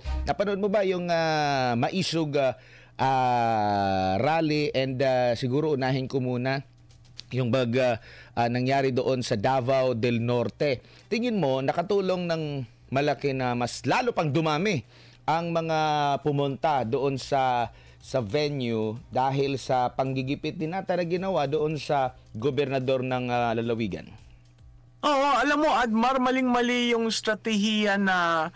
Cebu. Napanood mo ba yung uh, maisog uh, uh, rally and uh, siguro unahin ko muna yung bag uh, uh, nangyari doon sa Davao del Norte. Tingin mo nakatulong ng malaki na mas lalo pang dumami ang mga pumunta doon sa sa venue dahil sa panggigipit din nata na ginawa doon sa gobernador ng uh, lalawigan. Oo, alam mo, Admar, maling-mali yung strategiya na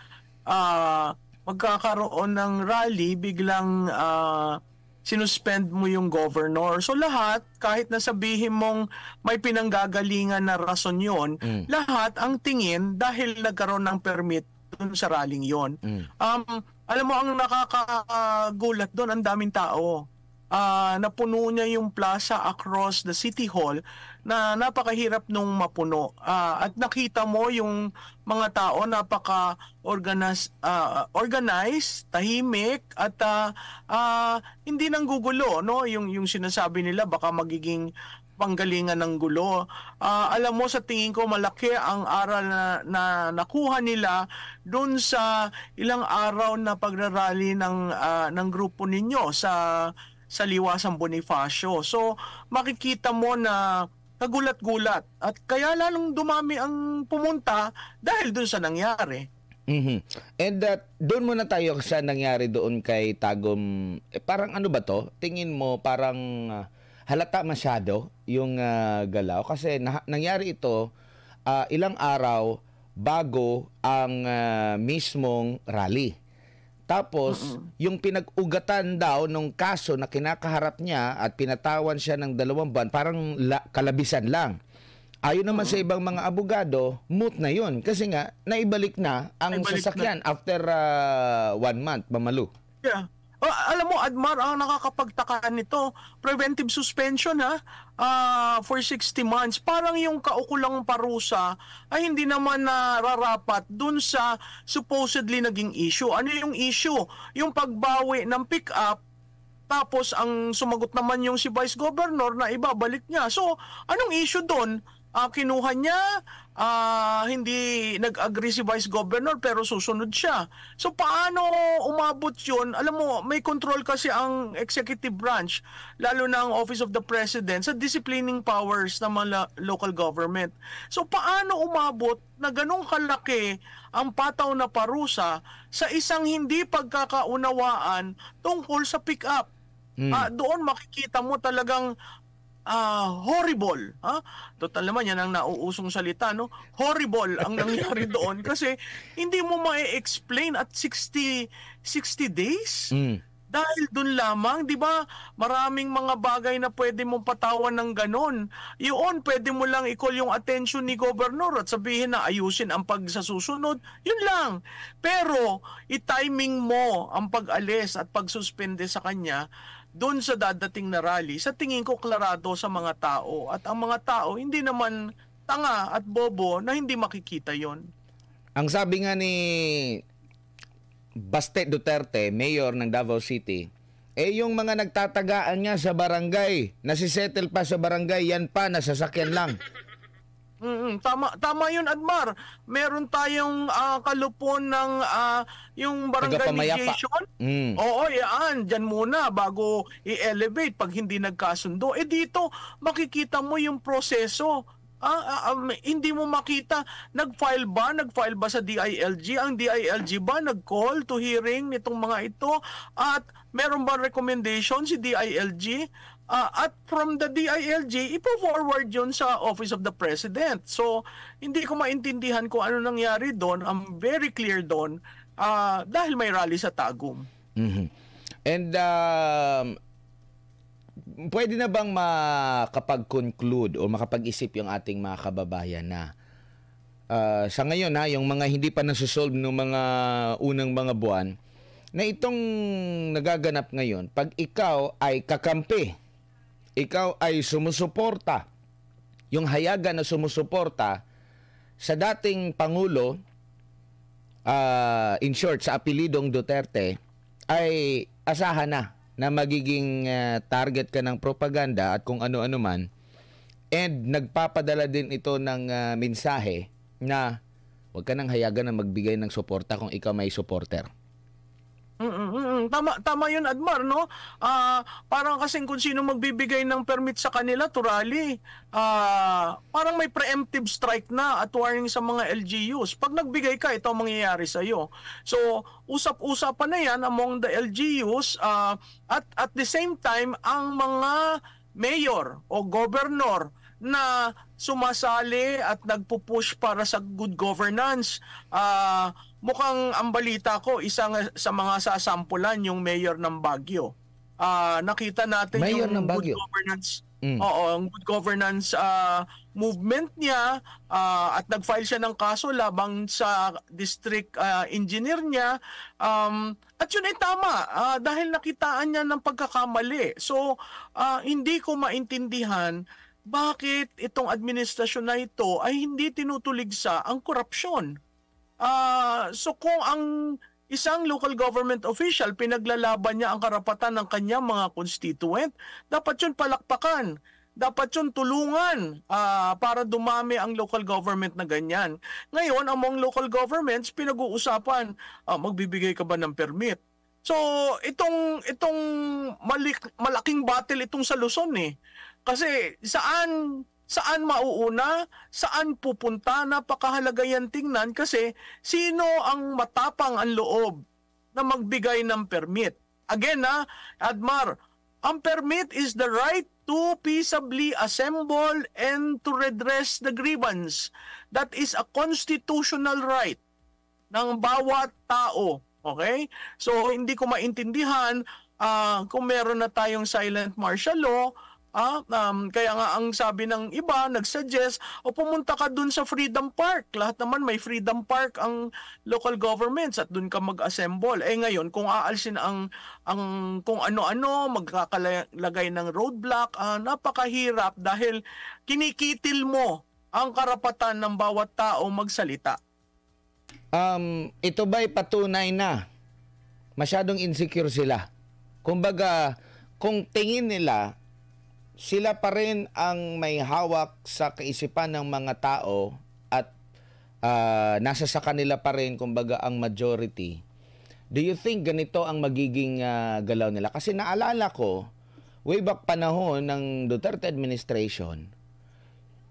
uh, magkakaroon ng rally, biglang uh, sinuspend mo yung governor. So lahat, kahit nasabihin mong may pinanggagalingan na rason yon, mm. lahat ang tingin dahil nagkaroon ng permit dun sa rallying yon. Mm. Um, alam mo, ang nakakagulat doon, ang daming tao. Uh, napuno niya yung plaza across the city hall na napakahirap nung mapuno. Uh, at nakita mo yung mga tao napaka organize, uh, ah, organized, tahimik at uh, uh, hindi nang gugulo, no? Yung yung sinasabi nila baka magiging panggalingan ng gulo. Uh, alam mo sa tingin ko malaki ang aral na, na nakuha nila doon sa ilang araw na pagrarally ng uh, ng grupo ninyo sa sa Liwasang Bonifacio. So makikita mo na kagulat-gulat. At kaya lalong dumami ang pumunta dahil doon sa nangyari. Mm-hmm. And that, uh, doon muna tayo sa nangyari doon kay Tagom. Eh, parang ano ba to? Tingin mo parang uh, halata masyado yung uh, galaw kasi na- nangyari ito uh, ilang araw bago ang uh, mismong rally. Tapos, Mm-mm. yung pinag-ugatan daw nung kaso na kinakaharap niya at pinatawan siya ng dalawang ban, parang la- kalabisan lang. Ayon naman Mm-mm. sa ibang mga abogado, moot na yun. Kasi nga, naibalik na ang naibalik sasakyan na. after uh, one month, mamalu. Yeah. Oh, alam mo, Admar, ang ah, nakakapagtakaan nito, preventive suspension ha, uh, for 60 months. Parang yung kaukulang parusa ay hindi naman nararapat dun sa supposedly naging issue. Ano yung issue? Yung pagbawi ng pick-up tapos ang sumagot naman yung si Vice Governor na ibabalik niya. So, anong issue doon? Uh, kinuha niya, uh, hindi nag-agree si Vice Governor pero susunod siya. So paano umabot yun? Alam mo, may control kasi ang executive branch, lalo na ang Office of the President, sa disciplining powers ng mga local government. So paano umabot na ganong kalaki ang pataw na parusa sa isang hindi pagkakaunawaan tungkol sa pick-up? Mm. Uh, doon makikita mo talagang uh, horrible. Ha? Total naman yan ang nauusong salita, no? Horrible ang nangyari doon kasi hindi mo ma-explain at 60 60 days. Mm. Dahil doon lamang, 'di ba? Maraming mga bagay na pwede mong patawan ng ganon. Yun, pwede mo lang i-call yung attention ni governor at sabihin na ayusin ang pagsasusunod. Yun lang. Pero i-timing mo ang pag-alis at pagsuspende sa kanya doon sa dadating na rally, sa tingin ko klarado sa mga tao. At ang mga tao, hindi naman tanga at bobo na hindi makikita yon. Ang sabi nga ni Baste Duterte, mayor ng Davao City, eh yung mga nagtatagaan niya sa barangay, nasisettle pa sa barangay, yan pa, nasasakyan lang. Mm, tama tama 'yun Admar. Meron tayong uh, kalupon ng uh, yung barangay mediation. Mm. Oo, yan, diyan muna bago i-elevate pag hindi nagkasundo. Eh dito makikita mo yung proseso. Ah, ah, um, hindi mo makita nag-file ba nag-file ba sa DILG ang DILG ba nag-call to hearing nitong mga ito at meron ba recommendation si DILG uh, at from the DILG, ipo-forward yun sa Office of the President. So, hindi ko maintindihan kung ano nangyari doon. I'm very clear doon uh, dahil may rally sa Tagum. Mm-hmm. And um, pwede na bang makapag-conclude o makapag-isip yung ating mga kababayan na uh, sa ngayon ha, yung mga hindi pa nasusolve ng mga unang mga buwan, na itong nagaganap ngayon, pag ikaw ay kakampi ikaw ay sumusuporta, yung hayagan na sumusuporta sa dating Pangulo, uh, in short, sa apelidong Duterte, ay asahan na na magiging uh, target ka ng propaganda at kung ano-ano man. And nagpapadala din ito ng uh, mensahe na huwag ka nang hayagan na magbigay ng suporta kung ikaw may supporter. Mm-mm, mm Tama, tama yun, Admar, no? Uh, parang kasing kung sino magbibigay ng permit sa kanila to rally, uh, ah, parang may preemptive strike na at warning sa mga LGUs. Pag nagbigay ka, ito ang mangyayari iyo. So, usap-usapan na yan among the LGUs uh, ah, at at the same time, ang mga mayor o governor na sumasali at nagpo-push para sa good governance. Uh, mukhang ang balita ko, isang sa mga sasampulan yung mayor ng Baguio. Uh, nakita natin mayor yung ng Baguio. good governance. Mm. Oo, ang good governance uh, movement niya uh, at nag-file siya ng kaso labang sa district uh, engineer niya. Um, at yun ay tama uh, dahil nakitaan niya ng pagkakamali. So, uh, hindi ko maintindihan bakit itong administrasyon na ito ay hindi tinutuligsa ang korupsyon. Uh, so kung ang isang local government official pinaglalaban niya ang karapatan ng kanyang mga constituent, dapat yun palakpakan dapat yun tulungan uh, para dumami ang local government na ganyan. Ngayon, among local governments, pinag-uusapan, uh, magbibigay ka ba ng permit? So, itong, itong malik, malaking battle itong sa Luzon eh. Kasi saan Saan mauuna? Saan pupunta? Napakahalaga yan tingnan kasi sino ang matapang ang loob na magbigay ng permit? Again ha, Admar, ang permit is the right to peaceably assemble and to redress the grievance. That is a constitutional right ng bawat tao. Okay? So, hindi ko maintindihan uh, kung meron na tayong silent martial law, Ah, um, kaya nga ang sabi ng iba, nagsuggest, o pumunta ka dun sa Freedom Park. Lahat naman may Freedom Park ang local governments at dun ka mag-assemble. Eh ngayon, kung aalsin ang, ang kung ano-ano, magkakalagay ng roadblock, ah, napakahirap dahil kinikitil mo ang karapatan ng bawat tao magsalita. Um, ito ba'y patunay na masyadong insecure sila? Kumbaga, kung tingin nila sila pa rin ang may hawak sa kaisipan ng mga tao at uh, nasa sa kanila pa rin kumbaga ang majority. Do you think ganito ang magiging uh, galaw nila? Kasi naalala ko, way back panahon ng Duterte administration,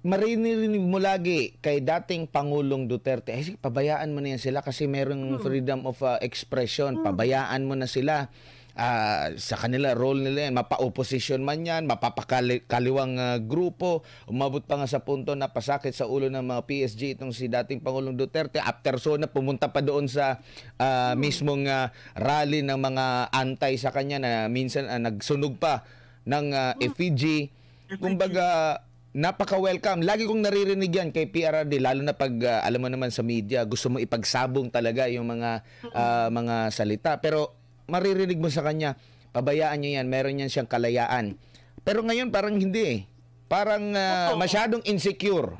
marininig mo lagi kay dating Pangulong Duterte, ay pabayaan mo na yan sila kasi merong hmm. freedom of uh, expression, hmm. pabayaan mo na sila uh, sa kanila role nila yan, mapa-opposition man yan, mapapakaliwang uh, ah, grupo, umabot pa nga sa punto na pasakit sa ulo ng mga PSG itong si dating Pangulong Duterte. After so na pumunta pa doon sa uh, mismong uh, rally ng mga anti sa kanya na minsan uh, nagsunog pa ng uh, effigy. Kumbaga, napaka-welcome. Lagi kong naririnig yan kay PRRD, lalo na pag, uh, alam mo naman sa media, gusto mo ipagsabong talaga yung mga, uh, mga salita. Pero maririnig mo sa kanya, pabayaan niya yan, meron yan siyang kalayaan. Pero ngayon parang hindi eh. Parang uh, masyadong insecure.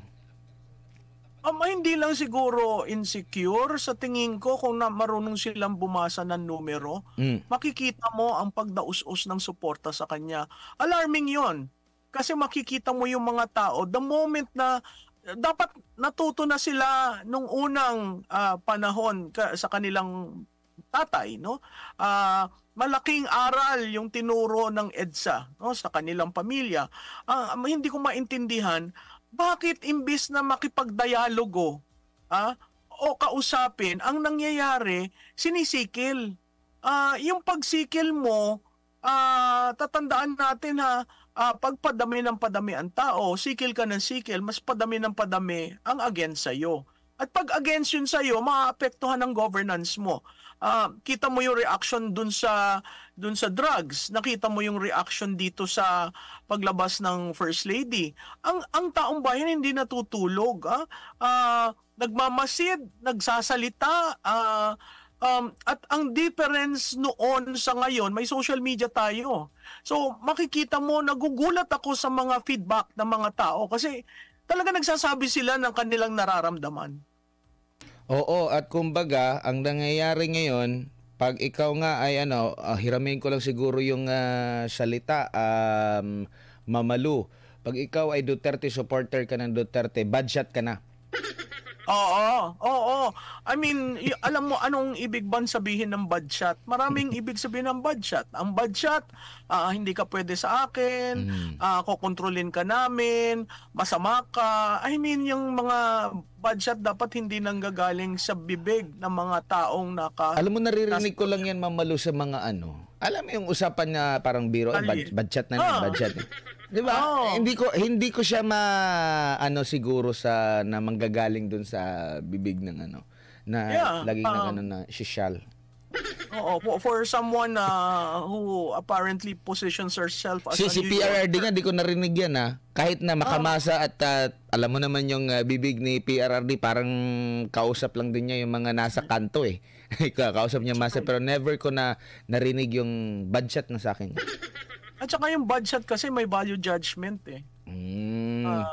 Um, hindi lang siguro insecure. Sa tingin ko, kung na marunong silang bumasa ng numero, mm. makikita mo ang pagdaus-us ng suporta sa kanya. Alarming yon Kasi makikita mo yung mga tao, the moment na dapat natuto na sila nung unang uh, panahon ka, sa kanilang tatay, no? Uh, malaking aral yung tinuro ng EDSA no, sa kanilang pamilya. Uh, hindi ko maintindihan bakit imbis na makipagdialogo ah, uh, o kausapin, ang nangyayari, sinisikil. Uh, yung pagsikil mo, uh, tatandaan natin ha, uh, pagpadami ng padami ang tao, sikil ka ng sikil, mas padami ng padami ang against sa'yo. At pag against yun sa'yo, maapektuhan ang governance mo. Uh, kita mo yung reaction dun sa dun sa drugs, nakita mo yung reaction dito sa paglabas ng first lady. Ang ang taong bayan hindi natutulog, ah. Uh, nagmamasid, nagsasalita, ah, uh, Um, at ang difference noon sa ngayon, may social media tayo. So makikita mo, nagugulat ako sa mga feedback ng mga tao kasi talaga nagsasabi sila ng kanilang nararamdaman. Oo, at kumbaga, ang nangyayari ngayon, pag ikaw nga ay ano, uh, hiramin ko lang siguro yung uh, salita, um, mamalu. Pag ikaw ay Duterte supporter ka ng Duterte, bad shot ka na. Oo, oo. I mean, y- alam mo anong ibig bang sabihin ng bad shot? Maraming hmm. ibig sabihin ng bad shot. Ang bad shot, uh, hindi ka pwede sa akin, uh, hmm. ah, kokontrolin ka namin, masama ka. I mean, yung mga bad shot dapat hindi nanggagaling sa bibig ng mga taong naka... Alam mo, naririnig ko lang yan, Mamalu, sa mga ano. Alam mo yung usapan na parang biro, eh, bad, bad shot na, ah. bad shot. Eh. 'Di ba? Oh. Hindi ko hindi ko siya ma ano siguro sa na manggagaling dun sa bibig ng ano na yeah, laging uh, na um, ano na shishal. Oo, for, for someone uh, who apparently positions herself as si, a Si PRRD nga, di ko narinig yan ha. Ah. Kahit na oh. makamasa at uh, alam mo naman yung uh, bibig ni PRRD, parang kausap lang din niya yung mga nasa kanto eh. kausap niya masa, pero never ko na narinig yung bad chat na sa akin. At saka yung bad shot kasi may value judgment eh. Mm. Uh,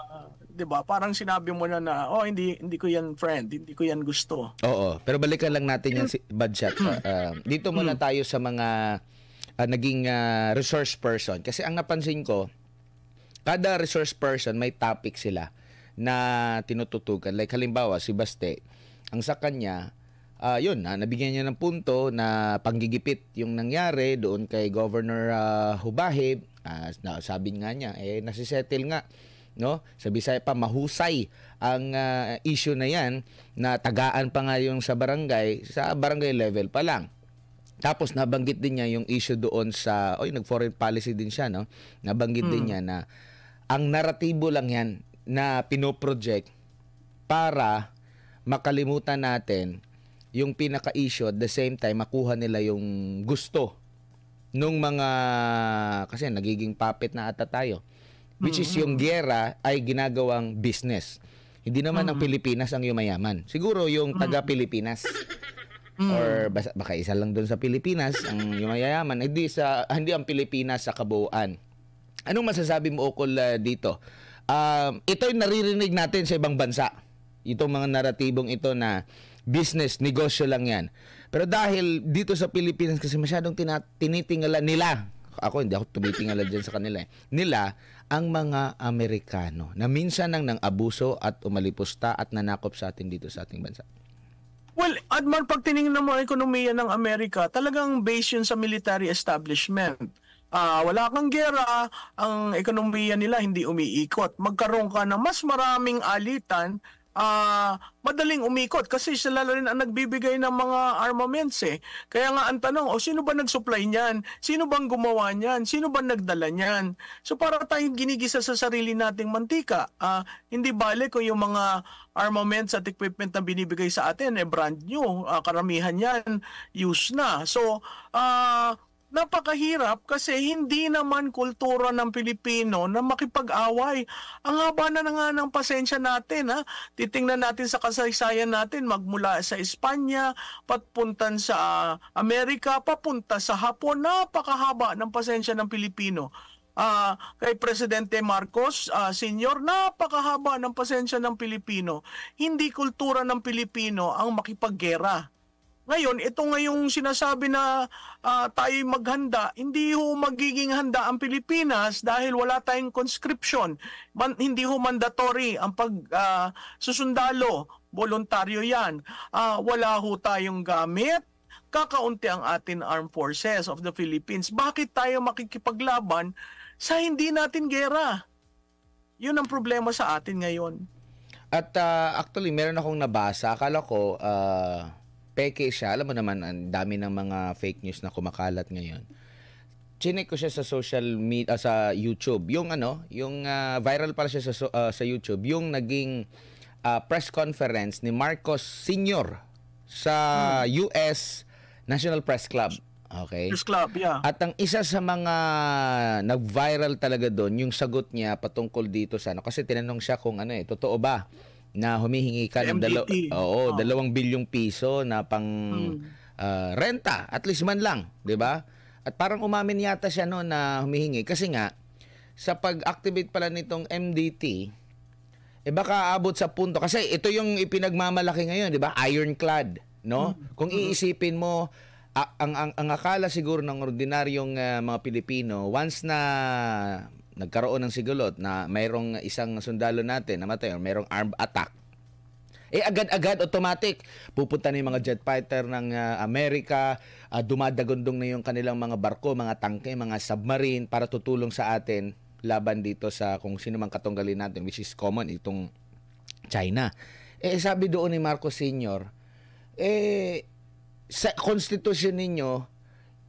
'di ba? Parang sinabi mo na na, "Oh, hindi hindi ko 'yan friend, hindi ko 'yan gusto." Oo, pero balikan lang natin yung bad shot. Uh, dito muna mm. tayo sa mga uh, naging uh, resource person kasi ang napansin ko, kada resource person may topic sila na tinututukan. Like halimbawa si Baste, ang sa kanya uh, yun, uh, nabigyan niya ng punto na panggigipit yung nangyari doon kay Governor uh, Hubahe. Uh, sabi nga niya, eh, nasisettle nga no? Sa Bisaya pa mahusay ang uh, issue na 'yan na tagaan pa nga yung sa barangay, sa barangay level pa lang. Tapos nabanggit din niya yung issue doon sa oy nag foreign policy din siya, no? Nabanggit hmm. din niya na ang naratibo lang 'yan na pinoproject para makalimutan natin yung pinaka-issue at the same time makuha nila yung gusto nung mga kasi nagiging puppet na ata tayo which mm-hmm. is yung giyera ay ginagawang business. Hindi naman mm-hmm. ang Pilipinas ang yumayaman. Siguro yung taga Pilipinas mm-hmm. Mm. or basa, baka isa lang doon sa Pilipinas ang yumayaman. Hindi sa hindi ang Pilipinas sa kabuuan. Anong masasabi mo ukol uh, dito? Um, ito yung naririnig natin sa ibang bansa. Itong mga naratibong ito na business, negosyo lang yan. Pero dahil dito sa Pilipinas kasi masyadong tina- tinitingala nila, ako hindi ako tumitingala dyan sa kanila eh, nila ang mga Amerikano na minsan nang nang abuso at umalipusta at nanakop sa atin dito sa ating bansa. Well, Admar, pag tinignan mo ang ekonomiya ng Amerika, talagang based yun sa military establishment. Uh, wala kang gera, ang ekonomiya nila hindi umiikot. Magkaroon ka ng mas maraming alitan uh, madaling umikot kasi sila rin ang nagbibigay ng mga armaments eh. Kaya nga ang tanong, o oh, sino ba nag-supply niyan? Sino bang gumawa niyan? Sino ba nagdala niyan? So para tayong ginigisa sa sarili nating mantika, uh, hindi bale kung yung mga armaments at equipment na binibigay sa atin eh brand new, uh, karamihan yan used na. So uh, napakahirap kasi hindi naman kultura ng Pilipino na makipag-away. Ang haba na, nga ng pasensya natin. Ha? Titingnan natin sa kasaysayan natin magmula sa Espanya, patpuntan sa uh, Amerika, papunta sa Hapon. Napakahaba ng pasensya ng Pilipino. Uh, kay Presidente Marcos, uh, Senior, napakahaba ng pasensya ng Pilipino. Hindi kultura ng Pilipino ang makipaggera ngayon, ito nga yung sinasabi na uh, ah, tayo maghanda, hindi ho magiging handa ang Pilipinas dahil wala tayong conscription. Man, hindi ho mandatory ang pag uh, susundalo, voluntaryo yan. Uh, wala ho tayong gamit, kakaunti ang atin armed forces of the Philippines. Bakit tayo makikipaglaban sa hindi natin gera? Yun ang problema sa atin ngayon. At uh, actually, meron akong nabasa. Akala ko, uh, peke siya. Alam mo naman, ang dami ng mga fake news na kumakalat ngayon. Chinek ko siya sa social media, uh, sa YouTube. Yung ano, yung uh, viral pala siya sa, uh, sa YouTube. Yung naging uh, press conference ni Marcos Sr. sa hmm. US National Press Club. Okay. Press Club, yeah. At ang isa sa mga nag-viral talaga doon, yung sagot niya patungkol dito sa ano, kasi tinanong siya kung ano eh, totoo ba na humihingi ka ng dalaw- oo, oh. dalawang bilyong piso na pang hmm. uh, renta, at least man lang, 'di ba? At parang umamin yata siya no na humihingi kasi nga sa pag-activate pala nitong MDT, eh baka aabot sa punto kasi ito yung ipinagmamalaki ngayon, 'di ba? Ironclad, no? Hmm. Kung hmm. iisipin mo ang, ang ang akala siguro ng ordinaryong uh, mga Pilipino once na nagkaroon ng sigulot na mayroong isang sundalo natin namatay or mayroong armed attack, eh agad-agad automatic pupunta na yung mga jet fighter ng uh, Amerika, uh, dumadagundong na yung kanilang mga barko, mga tangke, mga submarine para tutulong sa atin laban dito sa kung sino mang katunggalin natin which is common itong China. Eh sabi doon ni Marcos Sr., eh sa konstitusyon ninyo,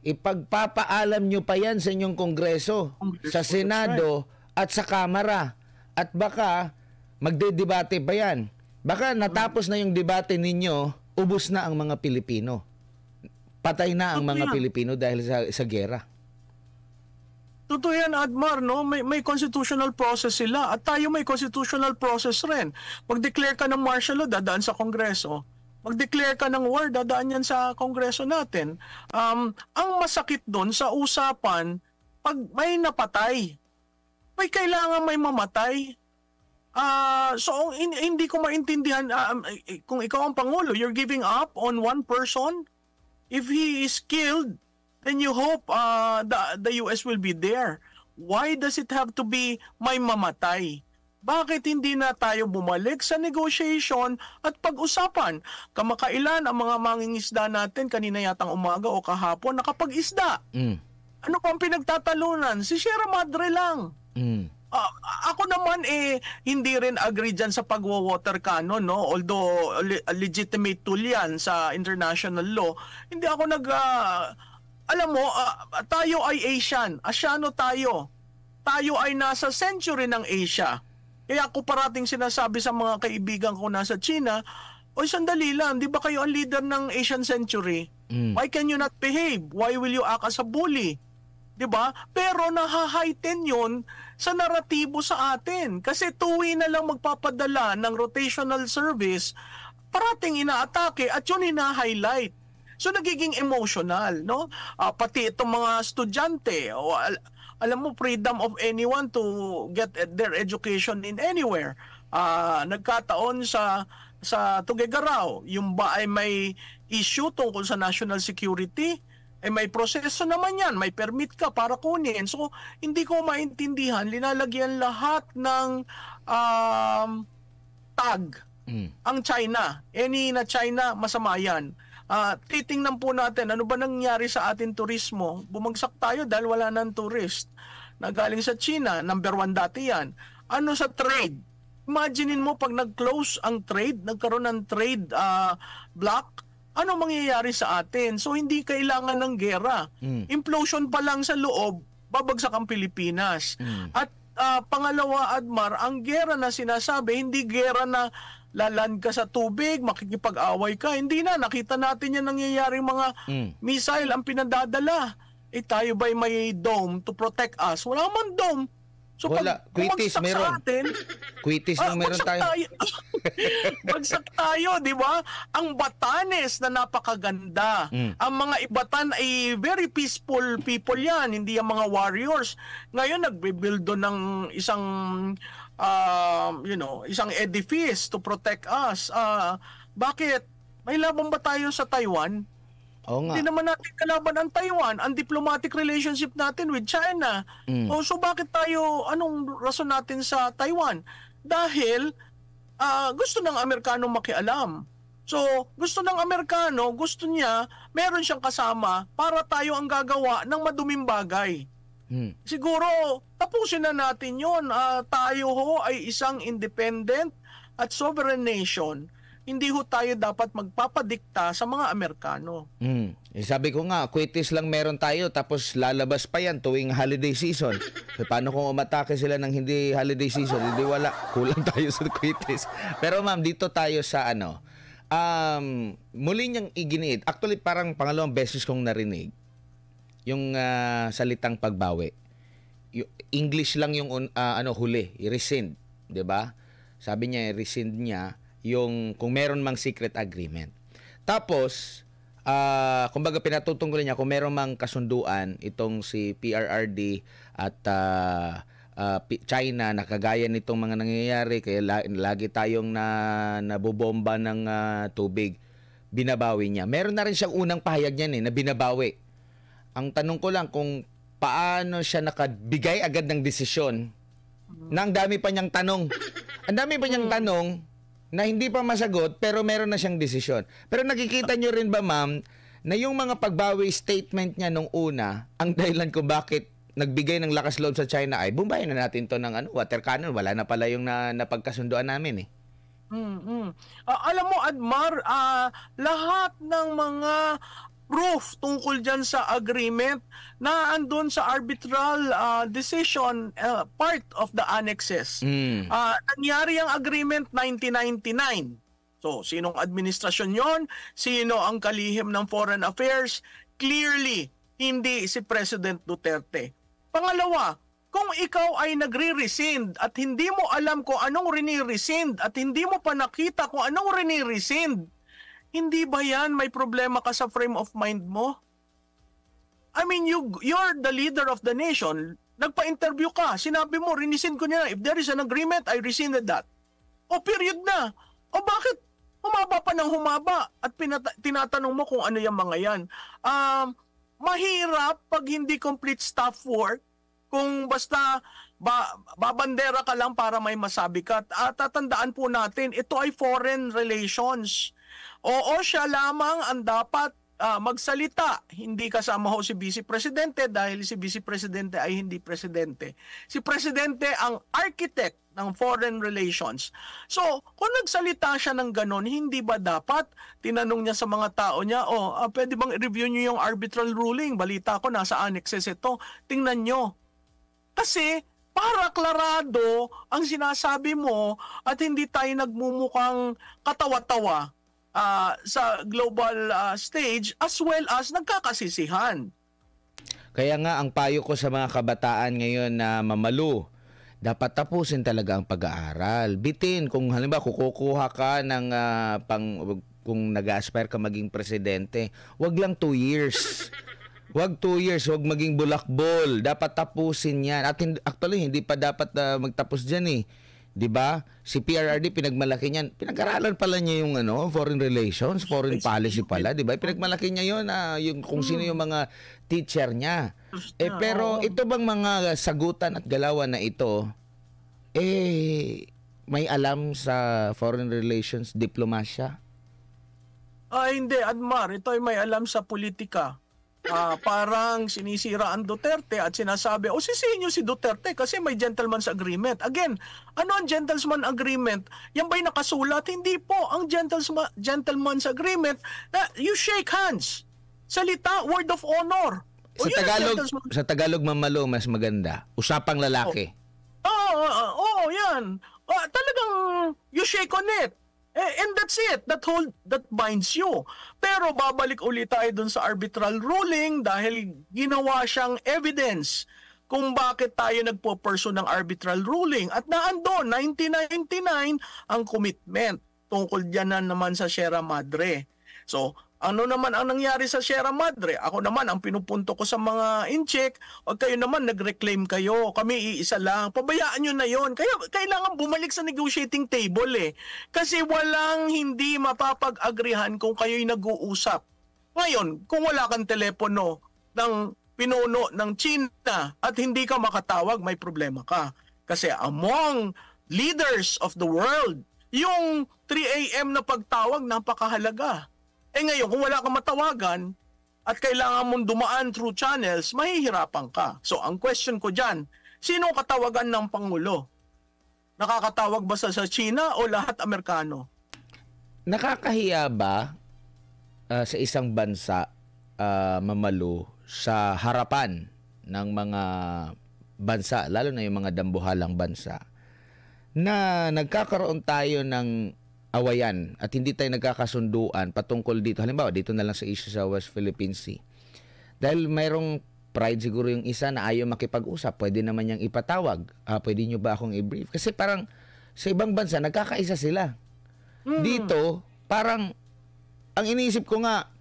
Ipagpapaalam nyo pa yan sa inyong Kongreso, sa Senado, at sa Kamara. At baka magdedebate pa yan. Baka natapos na yung debate ninyo, ubos na ang mga Pilipino. Patay na ang mga Pilipino dahil sa, sa gera. Totoo yan, Admar, no? May, may constitutional process sila at tayo may constitutional process rin. pag declare ka ng martial law, dadaan sa Kongreso mag-declare ka ng war, dadaan yan sa kongreso natin. Um, ang masakit doon sa usapan, pag may napatay, may kailangan may mamatay. Uh, so in, hindi ko maintindihan uh, kung ikaw ang pangulo you're giving up on one person if he is killed then you hope uh, the the US will be there why does it have to be may mamatay bakit hindi na tayo bumalik sa negotiation at pag-usapan? Kamakailan ang mga mangingisda natin kanina yatang umaga o kahapon nakapag-isda. Mm. Ano pang pinagtatalunan? Si Sierra Madre lang. Mm. Uh, ako naman eh hindi rin agree diyan sa pagwa-water canon no although le- legitimate tool yan sa international law hindi ako nag uh, alam mo uh, tayo ay Asian Asiano tayo tayo ay nasa century ng Asia kaya ako parating sinasabi sa mga kaibigan ko nasa China, Oy, sandali lang, di ba kayo ang leader ng Asian Century? Mm. Why can you not behave? Why will you act as a bully? 'di ba? Pero nahahighten 'yon sa naratibo sa atin kasi tuwi na lang magpapadala ng rotational service parating inaatake at 'yun hina-highlight. So nagiging emotional, no? Uh, pati itong mga estudyante, o, alam mo freedom of anyone to get their education in anywhere. Uh, nagkataon sa sa Tuguegarao, yung ba ay may issue tungkol sa national security, eh may proseso naman yan, may permit ka para kunin. So, hindi ko maintindihan, linalagyan lahat ng um, tag mm. ang China. Any na China, masama yan uh, titingnan po natin ano ba nangyari sa ating turismo. Bumagsak tayo dahil wala nang tourist. na galing sa China, number one dati yan. Ano sa trade? Imaginein mo pag nag-close ang trade, nagkaroon ng trade uh, block, ano mangyayari sa atin? So hindi kailangan ng gera. Mm. Implosion pa lang sa loob, babagsak ang Pilipinas. Mm. At uh, pangalawa, Admar, ang gera na sinasabi, hindi gera na lalan ka sa tubig, makikipag-away ka. Hindi na, nakita natin yan nangyayaring mga mm. missile ang pinadadala. Eh tayo ba'y may dome to protect us? Wala man dome. So Wala. pag Quitis, meron. sa atin, Quitis lang ah, meron tayo. tayo. bagsak tayo, di ba? Ang Batanes na napakaganda. Mm. Ang mga Ibatan ay very peaceful people yan, hindi ang mga warriors. Ngayon, nagbibildo ng isang um, you know, isang edifice to protect us. Uh, bakit? May laban ba tayo sa Taiwan? Oo nga. Hindi naman natin kalaban ang Taiwan, ang diplomatic relationship natin with China. Mm. O, oh, so bakit tayo, anong rason natin sa Taiwan? Dahil uh, gusto ng Amerikano makialam. So, gusto ng Amerikano, gusto niya, meron siyang kasama para tayo ang gagawa ng maduming bagay. Hmm. Siguro, tapusin na natin 'yon. Uh, ah, tayo ho ay isang independent at sovereign nation. Hindi ho tayo dapat magpapadikta sa mga Amerikano. Hmm. Eh, sabi ko nga, quitis lang meron tayo tapos lalabas pa yan tuwing holiday season. Eh, paano kung umatake sila ng hindi holiday season? Hindi wala. Kulang tayo sa quitis. Pero ma'am, dito tayo sa ano. Um, muli niyang iginiit. Actually, parang pangalawang beses kong narinig yung uh, salitang pagbawi. English lang yung uh, ano huli, rescind, 'di ba? Sabi niya rescind niya yung kung meron mang secret agreement. Tapos uh, kumbaga pinatutungkulan niya kung meron mang kasunduan itong si PRRD at uh, uh, China na kagaya nitong mga nangyayari kaya lagi tayong na nabobomba ng uh, tubig binabawi niya. Meron na rin siyang unang pahayag niyan eh na binabawi ang tanong ko lang kung paano siya nakabigay agad ng desisyon mm. na ang dami pa niyang tanong. Ang dami pa niyang mm. tanong na hindi pa masagot pero meron na siyang desisyon. Pero nakikita niyo rin ba ma'am na yung mga pagbawi statement niya nung una, ang dahilan ko bakit nagbigay ng lakas loob sa China ay bumbayin na natin to ng ano, water cannon. Wala na pala yung na, napagkasunduan namin eh. Mm-hmm. Uh, alam mo, Admar, uh, lahat ng mga proof tungkol dyan sa agreement na andun sa arbitral uh, decision uh, part of the annexes. Mm. Uh, nangyari ang agreement 1999. So, sinong administrasyon yon? Sino ang kalihim ng foreign affairs? Clearly, hindi si President Duterte. Pangalawa, kung ikaw ay nagre-rescind at hindi mo alam kung anong rinirescind at hindi mo pa nakita kung anong rinirescind, hindi ba yan may problema ka sa frame of mind mo? I mean, you, you're the leader of the nation. Nagpa-interview ka. Sinabi mo, rinisin ko niya. If there is an agreement, I rescinded that. O period na. O bakit humaba pa ng humaba at pinata- tinatanong mo kung ano yung mga yan? Um, mahirap pag hindi complete staff work kung basta ba, babandera ka lang para may masabi ka. At tatandaan po natin, ito ay foreign relations. Oo, siya lamang ang dapat uh, magsalita. Hindi kasama ho si Vice Presidente dahil si Vice Presidente ay hindi presidente. Si Presidente ang architect ng foreign relations. So, kung nagsalita siya ng ganon, hindi ba dapat tinanong niya sa mga tao niya, oh, ah, pwede bang i-review niyo yung arbitral ruling? Balita ko, nasa annexes ito. Tingnan niyo. Kasi, para klarado ang sinasabi mo at hindi tayo nagmumukhang katawa-tawa uh, sa global uh, stage as well as nagkakasisihan. Kaya nga ang payo ko sa mga kabataan ngayon na mamalu, dapat tapusin talaga ang pag-aaral. Bitin kung halimbawa kukuha ka ng uh, pang kung nag-aspire ka maging presidente, wag lang 2 years. Wag 2 years, wag maging bulakbol. Dapat tapusin 'yan. At actually hindi pa dapat uh, magtapos diyan eh 'di ba? Si PRRD pinagmalaki niyan. Pinag-aralan pala niya yung ano, foreign relations, foreign policy pala, 'di ba? Pinagmalaki niya 'yon uh, ah, yung kung sino hmm. yung mga teacher niya. Eh pero ito bang mga sagutan at galawan na ito eh may alam sa foreign relations diplomasya? Ah, hindi, Admar. Ito ay may alam sa politika uh, parang sinisira ang Duterte at sinasabi, o sisihin nyo si Duterte kasi may gentleman's agreement. Again, ano ang gentleman's agreement? Yan ba'y nakasulat? Hindi po. Ang gentleman gentleman's agreement, uh, you shake hands. Salita, word of honor. O sa Tagalog, sa Tagalog mamalo mas maganda. Usapang lalaki. Oh. Oo, oh. oh, oh, oh, yan. Uh, talagang you shake on it. And, eh, and that's it. That hold that binds you. Pero babalik ulit tayo dun sa arbitral ruling dahil ginawa siyang evidence kung bakit tayo nagpo-perso ng arbitral ruling. At naando, 1999, ang commitment. Tungkol dyan na naman sa Sierra Madre. So, ano naman ang nangyari sa Sierra Madre? Ako naman ang pinupunto ko sa mga incheck, o kayo naman nag-reclaim kayo. Kami iisa lang. Pabayaan nyo na yon. Kaya kailangan bumalik sa negotiating table eh. Kasi walang hindi mapapag-agrihan kung kayo'y nag-uusap. Ngayon, kung wala kang telepono ng pinuno ng China at hindi ka makatawag, may problema ka. Kasi among leaders of the world, yung 3 a.m. na pagtawag napakahalaga. Eh ngayon, kung wala kang matawagan at kailangan mong dumaan through channels, mahihirapan ka. So ang question ko dyan, sino katawagan ng Pangulo? Nakakatawag ba sa, sa China o lahat Amerikano? Nakakahiya ba uh, sa isang bansa uh, ah, mamalo sa harapan ng mga bansa, lalo na yung mga dambuhalang bansa, na nagkakaroon tayo ng awayan at hindi tayo nagkakasunduan patungkol dito. Halimbawa, dito na lang sa issue sa West Philippine Sea. Dahil mayroong pride siguro yung isa na ayaw makipag-usap, pwede naman niyang ipatawag. Ah, pwede niyo ba akong i-brief? Kasi parang sa ibang bansa, nagkakaisa sila. Mm. Dito, parang ang iniisip ko nga,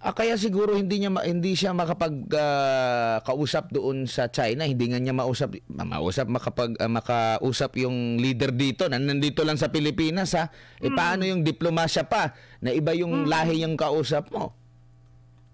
Ah, kaya siguro hindi niya hindi siya makapag uh, kausap doon sa China, hindi nga niya mausap mausap makapag uh, makausap yung leader dito na nandito lang sa Pilipinas ha. E paano yung diplomasya pa na iba yung hmm. lahi yung kausap mo?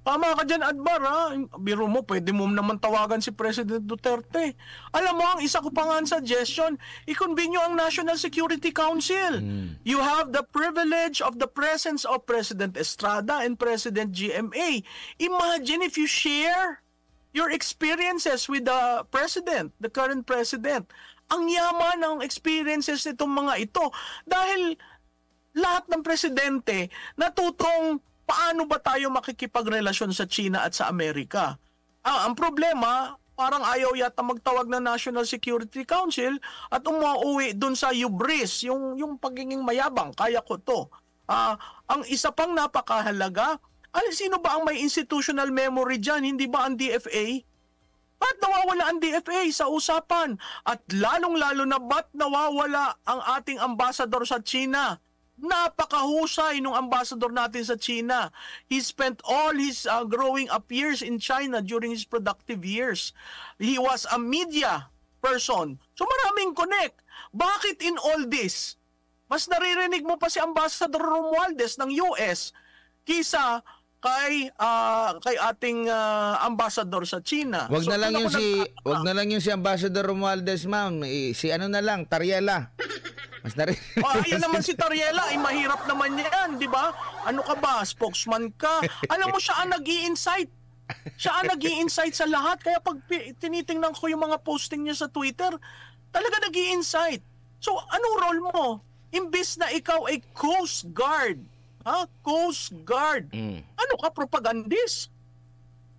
Tama ka dyan, Adbar, ha? Biro mo, pwede mo naman tawagan si President Duterte. Alam mo, ang isa ko pa nga suggestion, i-convene ang National Security Council. Mm. You have the privilege of the presence of President Estrada and President GMA. Imagine if you share your experiences with the president, the current president. Ang yaman ng experiences nitong mga ito dahil lahat ng presidente natutong paano ba tayo makikipagrelasyon sa China at sa Amerika? Ah, ang problema, parang ayaw yata magtawag ng National Security Council at umuwi doon sa hubris, yung, yung pagiging mayabang, kaya ko to. Ah, ang isa pang napakahalaga, ano, sino ba ang may institutional memory dyan? Hindi ba ang DFA? Ba't nawawala ang DFA sa usapan? At lalong-lalo na ba't nawawala ang ating ambassador sa China? napakahusay nung ambassador natin sa China. He spent all his uh, growing up years in China during his productive years. He was a media person. So maraming connect. Bakit in all this, mas naririnig mo pa si Ambassador Romualdez ng US kisa kay uh, kay ating uh, ambassador sa China. Wag so, na lang yung si wag na lang yung si Ambassador Romualdez, ma'am. Eh, si ano na lang, Tariela. Mas narinig. Ah, ayan naman si Tariela, ay mahirap naman yan, di ba? Ano ka ba, spokesman ka? Alam mo, siya ang nag insight Siya ang nag insight sa lahat. Kaya pag tinitingnan ko yung mga posting niya sa Twitter, talaga nag insight So, ano role mo? Imbis na ikaw ay Coast Guard, ha? Coast Guard. Mm. Ano ka, propagandist?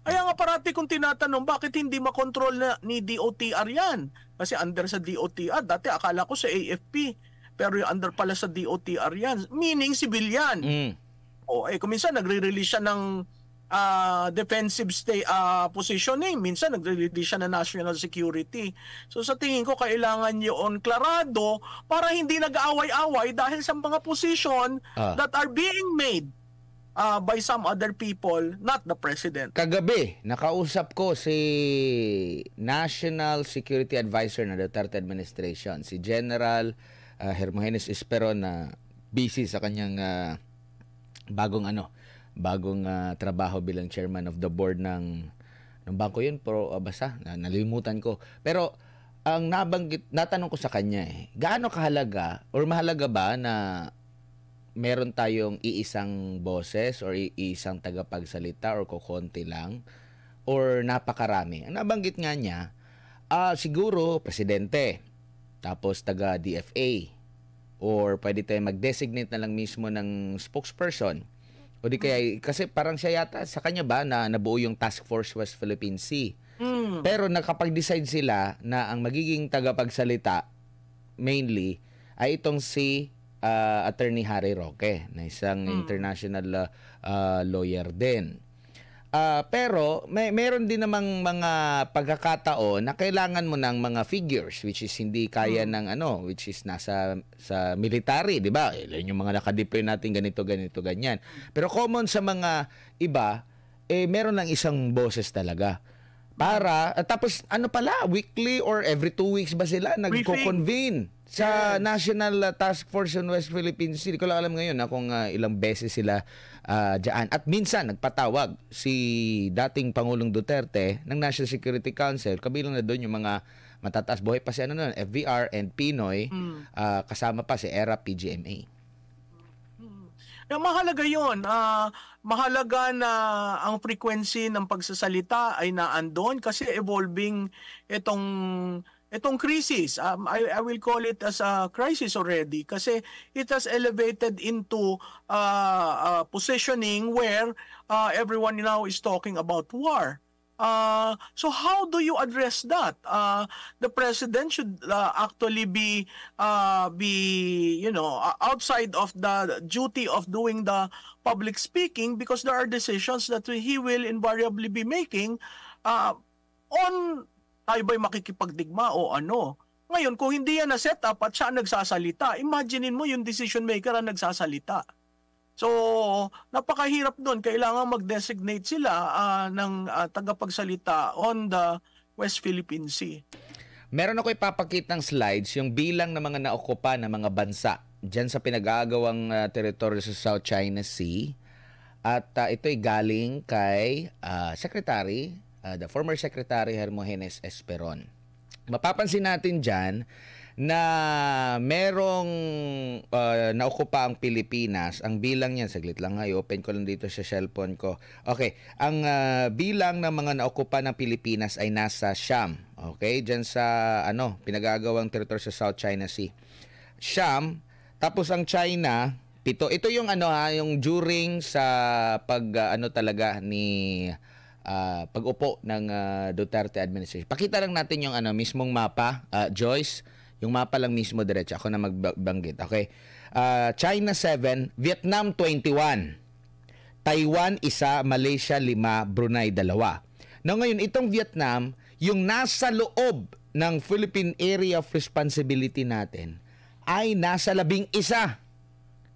Kaya nga parati kong tinatanong, bakit hindi makontrol na ni DOTR yan? Kasi under sa DOTR, dati akala ko sa AFP, pero yung under pala sa DOTR yan. Meaning, civilian. Mm. O, eh, kuminsan nagre-release siya ng uh, defensive stay uh, ah, positioning. Minsan nagre-release siya ng national security. So sa tingin ko, kailangan yun klarado para hindi nag-aaway-away dahil sa mga position ah. that are being made uh, by some other people, not the president. Kagabi, nakausap ko si National Security Advisor na Duterte Administration, si General uh, Hermogenes Esperon na busy sa kanyang uh, bagong ano, bagong uh, trabaho bilang chairman of the board ng ng bangko 'yun, pero uh, basta nalimutan ko. Pero ang nabanggit natanong ko sa kanya eh, gaano kahalaga or mahalaga ba na meron tayong iisang boses or iisang tagapagsalita or kokonti lang or napakarami. Ang nabanggit nga niya, uh, siguro presidente, tapos taga DFA or pwede tayong mag-designate na lang mismo ng spokesperson. O di kaya, kasi parang siya yata, sa kanya ba na nabuo yung Task Force West Philippine Sea? Mm. Pero nakapag-decide sila na ang magiging tagapagsalita mainly ay itong si uh, Attorney Harry Roque na isang mm. international uh, lawyer din. Uh, pero may meron din namang mga pagkakataon na kailangan mo ng mga figures which is hindi kaya hmm. ng ano which is nasa sa military, 'di ba? Eh, yung mga nakadeploy natin ganito ganito ganyan. Pero common sa mga iba eh meron ng isang bosses talaga. Para ah, tapos ano pala weekly or every two weeks ba sila nagko-convene sa National ah, Task Force on West Philippines. Hindi ko lang alam ngayon na kung uh, ilang beses sila uh, dyan. At minsan, nagpatawag si dating Pangulong Duterte ng National Security Council. Kabilang na doon yung mga matataas buhay pa si ano nun, FVR and Pinoy, mm. uh, kasama pa si ERA PGMA. Mm. Na mahalaga yun. Uh, mahalaga na ang frequency ng pagsasalita ay naandoon kasi evolving itong itong crisis. Um, I, I will call it as a crisis already kasi it has elevated into uh, uh, positioning where uh, everyone now is talking about war. Uh, so how do you address that? Uh, the president should uh, actually be uh, be you know outside of the duty of doing the public speaking because there are decisions that he will invariably be making uh, on tayo ba'y makikipagdigma o ano? Ngayon, kung hindi yan na-set up at siya ang nagsasalita, imaginein mo yung decision maker ang nagsasalita. So, napakahirap doon. Kailangan mag-designate sila uh, ng uh, tagapagsalita on the West Philippine Sea. Meron ako ipapakitang slides yung bilang ng mga naokupa ng mga bansa dyan sa pinag-aagawang uh, teritoryo sa South China Sea. At uh, ito'y galing kay uh, Secretary Ah, the former Secretary Hermogenes Esperon. Mapapansin natin diyan na merong uh, naokupa ang Pilipinas, ang bilang niyan, saglit lang ay open ko lang dito sa cellphone ko. Okay, ang uh, bilang ng mga naokupa ng Pilipinas ay nasa Siam. Okay, diyan sa ano, pinagagawang teritoryo sa South China Sea. Siam, tapos ang China, pito. Ito yung ano ha, yung during sa pag uh, ano talaga ni uh, pag-upo ng uh, Duterte administration. Pakita lang natin yung ano mismong mapa, uh, Joyce, yung mapa lang mismo diretso ako na magbanggit. Okay. Uh, China 7, Vietnam 21. Taiwan isa, Malaysia 5, Brunei 2. Now ngayon itong Vietnam, yung nasa loob ng Philippine Area of Responsibility natin ay nasa labing isa.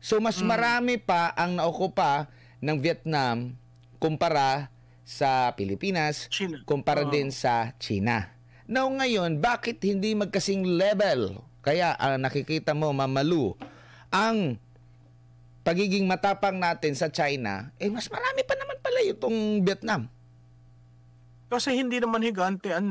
So mas mm. marami pa ang naokupa ng Vietnam kumpara sa Pilipinas China. kumpara uh. din sa China. Now ngayon, bakit hindi magkasing level? Kaya uh, nakikita mo mamalu ang pagiging matapang natin sa China, eh mas marami pa naman pala itong Vietnam. Kasi hindi naman higante ang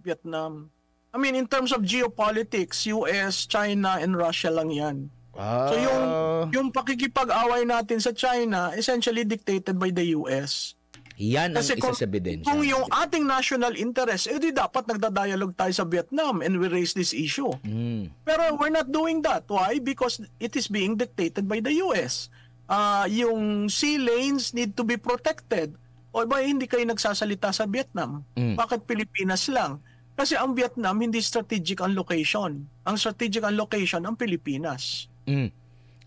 Vietnam. I mean, in terms of geopolitics, US, China, and Russia lang yan. Ah. So yung, ah. yung pakikipag-away natin sa China, essentially dictated by the US. Yan ang Kasi isa kung, sa ebidensya. Kung yung ating national interest, edi eh dapat nagda nagdadialog tayo sa Vietnam and we raise this issue. Mm. Pero we're not doing that. Why? Because it is being dictated by the US. Uh, ah, yung sea lanes need to be protected. O ba eh, hindi kayo nagsasalita sa Vietnam? Mm. Bakit Pilipinas lang? Kasi ang Vietnam, hindi strategic ang location. Ang strategic ang location, ang Pilipinas. Mm.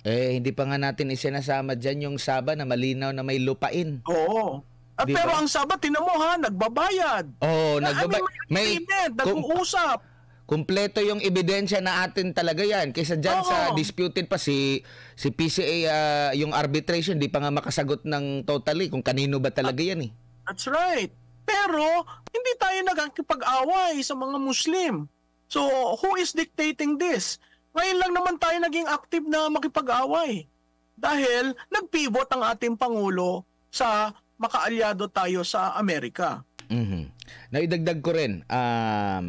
Eh, hindi pa nga natin isinasama diyan yung Saba na malinaw na may lupain. Oo. At ah, diba? pero ang Sabat, tinan mo ha, nagbabayad. Oo, oh, na, nagbabayad. I mean, may, may nag-uusap. Kumpleto yung ebidensya na atin talaga yan. Kaysa dyan Oo. sa disputed pa si si PCA, uh, ah, yung arbitration, di pa nga makasagot ng totally kung kanino ba talaga yan eh. That's right. Pero, hindi tayo nagkipag-away sa mga Muslim. So, who is dictating this? Ngayon lang naman tayo naging active na makipag-away. Dahil, nag-pivot ang ating Pangulo sa makaalyado tayo sa Amerika. Mm-hmm. Naidagdag ko rin, um,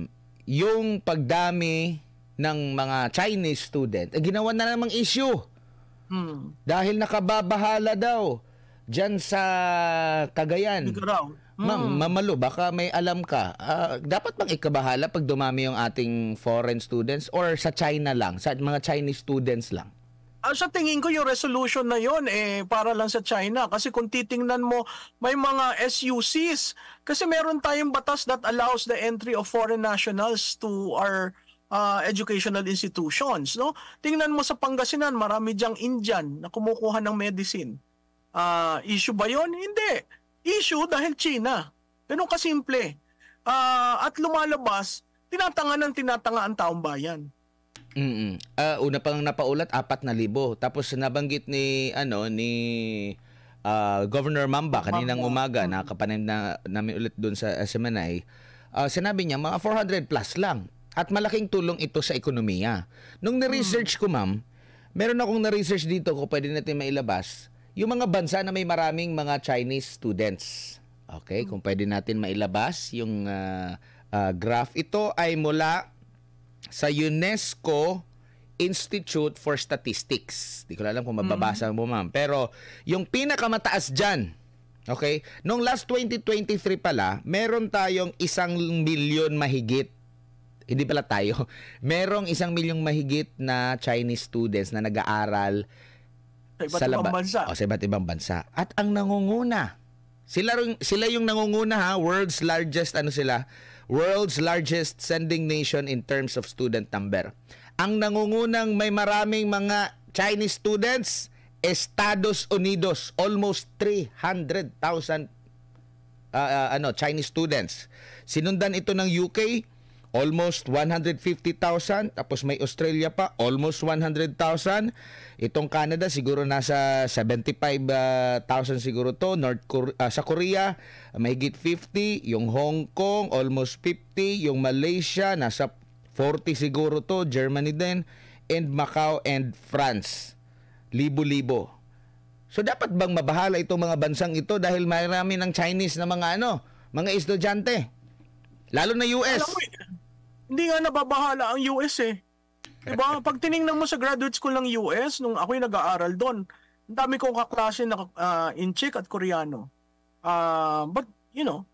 yung pagdami ng mga Chinese student, eh, ginawa na namang issue. Hmm. Dahil nakababahala daw dyan sa Cagayan. Bigaraw. Ma'am, hmm. mamalo, baka may alam ka. Uh, dapat bang ikabahala pag dumami yung ating foreign students or sa China lang, sa mga Chinese students lang? uh, sa tingin ko yung resolution na yon eh para lang sa China kasi kung titingnan mo may mga SUCs kasi meron tayong batas that allows the entry of foreign nationals to our uh, educational institutions no tingnan mo sa Pangasinan marami diyang Indian na kumukuha ng medicine uh, issue ba yon hindi issue dahil China ganun kasimple uh, at lumalabas tinatangan ng tinatanga ang taong bayan Mm. Uh, una pang napaulat 4,000 tapos nabanggit ni ano ni uh, Governor Mamba kaninang umaga mm. nakapanim na namin ulit doon sa SMNI. Uh, eh, ah, sinabi niya mga 400 plus lang at malaking tulong ito sa ekonomiya. Nung mm. na-research ko ma'am, meron akong na-research dito ko pwede natin mailabas yung mga bansa na may maraming mga Chinese students. Okay, mm. kung pwede natin mailabas yung uh, uh, graph ito ay mula sa UNESCO Institute for Statistics. Di ko alam kung mm-hmm. mababasa mo, ma'am. Pero yung pinakamataas dyan, okay, nung last 2023 pala, meron tayong isang milyon mahigit hindi pala tayo, merong isang milyong mahigit na Chinese students na nag-aaral sa, sa iba't ibang bansa. O, sa iba't ibang bansa. At ang nangunguna, sila, sila yung nangunguna ha, world's largest ano sila, world's largest sending nation in terms of student number. Ang nangungunang may maraming mga Chinese students, Estados Unidos, almost 300,000 uh, uh, ano Chinese students. Sinundan ito ng UK, almost 150,000. Tapos may Australia pa, almost 100,000. Itong Canada siguro nasa 75,000 siguro to. North Korea, uh, sa Korea, mahigit 50. Yung Hong Kong, almost 50. Yung Malaysia, nasa 40 siguro to. Germany din. And Macau and France. Libo-libo. So dapat bang mabahala itong mga bansang ito dahil marami ng Chinese na mga ano, mga estudyante? Lalo na US. Alam hindi nga nababahala ang US eh. Diba? Pag tiningnan mo sa graduate school ng US, nung ako'y nag-aaral doon, ang dami kong kaklase na uh, in Czech at Koreano. Uh, but, you know,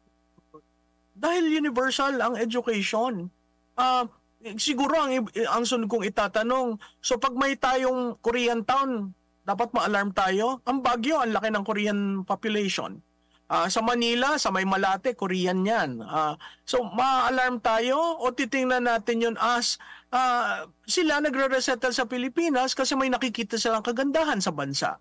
dahil universal ang education, uh, siguro ang, ang sunod kong itatanong, so pag may tayong Korean town, dapat ma-alarm tayo. Ang Baguio, ang laki ng Korean population. Uh, sa Manila, sa may Malate, Korean yan. Uh, so, ma-alarm tayo o titingnan natin yun as uh, sila nagre-resettle sa Pilipinas kasi may nakikita silang kagandahan sa bansa.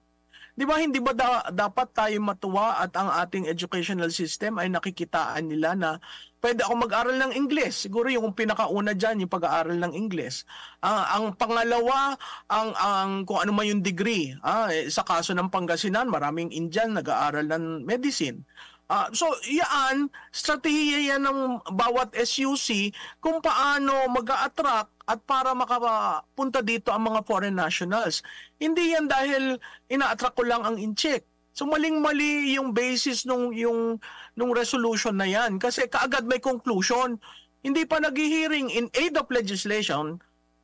Di ba hindi ba da- dapat tayo matuwa at ang ating educational system ay nakikitaan nila na pwede ako mag-aral ng Ingles. Siguro yung pinakauna diyan yung pag-aaral ng Ingles. Uh, ang pangalawa, ang ang kung ano man yung degree. Ah, eh, sa kaso ng Pangasinan, maraming Indian nag-aaral ng medicine. Uh, so, yan, strategiya yan ng bawat SUC kung paano mag attract at para makapunta dito ang mga foreign nationals. Hindi yan dahil ina-attract ko lang ang incheck. So maling-mali yung basis nung yung nung resolution na yan kasi kaagad may conclusion. Hindi pa naghihearing in aid of legislation,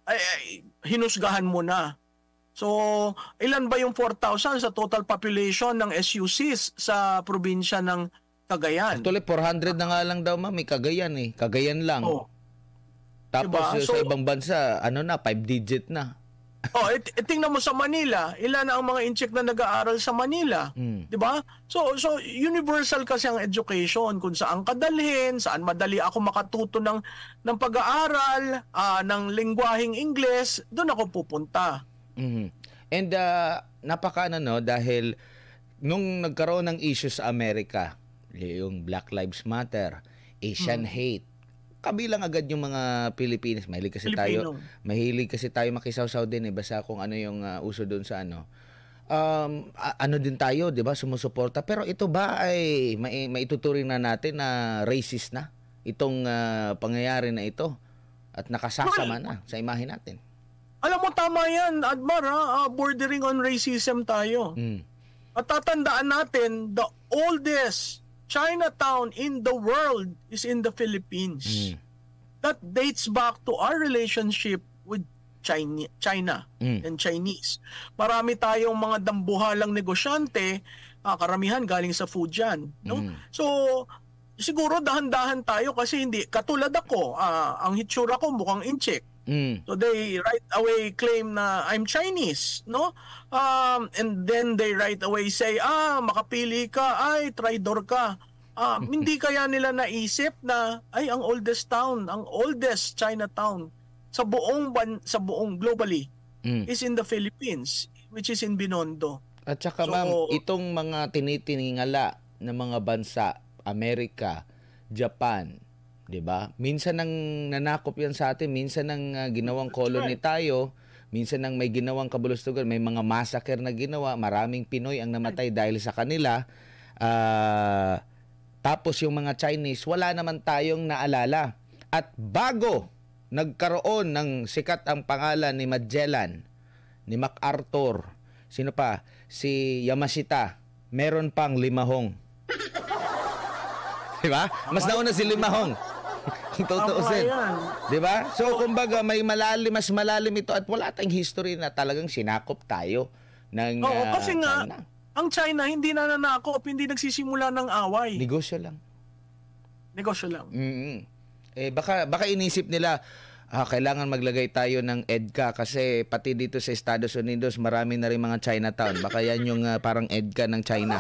ay, ay, hinusgahan mo na So, ilan ba yung 4,000 sa total population ng SUCs sa probinsya ng Cagayan? Actually, 400 na nga lang daw, ma'am. Eh, Cagayan eh. Cagayan lang. Oh. Tapos diba? so, sa ibang bansa, ano na, 5-digit na. oh, et, et, tingnan mo sa Manila, ilan na ang mga incheck na nag-aaral sa Manila, mm. 'di ba? So so universal kasi ang education kung saan kadalhin, saan madali ako makatuto ng ng pag-aaral, uh, ng lengguwaheng Ingles, doon ako pupunta. Mm-hmm. And uh, napakaano no, dahil nung nagkaroon ng issues sa Amerika, yung Black Lives Matter, Asian mm. hate, kabilang agad yung mga Pilipinas. Mahilig kasi Filipino. tayo, mahilig kasi tayo makisawsaw din eh basta kung ano yung uh, uso doon sa ano. Um, ano din tayo, 'di ba? Sumusuporta. Pero ito ba ay may, maituturing na natin na racist na itong uh, pangyayari na ito at nakasasama na sa imahe natin? Alam mo, tama yan, Admar, ha? Uh, bordering on racism tayo. Mm. At tatandaan natin, the oldest Chinatown in the world is in the Philippines. Mm. That dates back to our relationship with China, China mm. and Chinese. Marami tayong mga dambuhalang negosyante, ah, karamihan galing sa Fujian. No? Mm. So, siguro dahan-dahan tayo kasi hindi, katulad ako, ah, ang hitsura ko mukhang incheck Mm. So they right away claim na I'm Chinese, no? Um, and then they right away say, ah, makapili ka, ay, traitor ka. Ah, hindi kaya nila naisip na ay ang oldest town, ang oldest Chinatown sa buong ban, sa buong globally mm. is in the Philippines, which is in Binondo. At saka so, ma'am, oh, itong mga tinitiningala ng mga bansa, Amerika, Japan, 'di ba? Minsan nang nanakop 'yan sa atin, minsan nang uh, ginawang colony tayo, minsan nang may ginawang kabulustugan, may mga massacre na ginawa, maraming Pinoy ang namatay dahil sa kanila. Uh, tapos yung mga Chinese, wala naman tayong naalala. At bago nagkaroon ng sikat ang pangalan ni Magellan, ni MacArthur, sino pa? Si Yamashita, meron pang Limahong. Di ba? Mas nauna si Limahong. 2000. Di ba? So, kumbaga, may malalim, mas malalim ito at wala tayong history na talagang sinakop tayo ng Oo, uh, kasi nga, China. ang China hindi na nanakop, hindi nagsisimula ng away. Negosyo lang. Negosyo lang. Mm-hmm. Eh, baka, baka inisip nila, ah, kailangan maglagay tayo ng EDCA kasi pati dito sa Estados Unidos marami na rin mga Chinatown. Baka yan yung uh, parang EDCA ng China.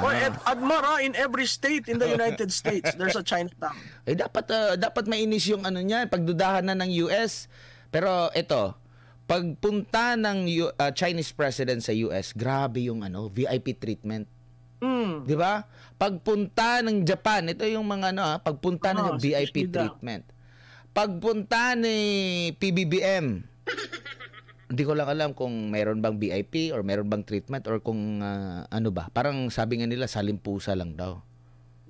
Or ah. at Admara in every state in the United States, there's a Chinatown. Eh dapat uh, dapat mainis yung ano niya, pagdudahan na ng US. Pero ito, pagpunta ng U- uh, Chinese president sa US, grabe yung ano, VIP treatment. Mm. 'Di ba? Pagpunta ng Japan, ito yung mga ano, ah, pagpunta oh, ng VIP treatment. Pagpunta ni PBBM, hindi ko lang alam kung meron bang VIP or meron bang treatment or kung uh, ano ba. Parang sabi nga nila salimpusa lang daw.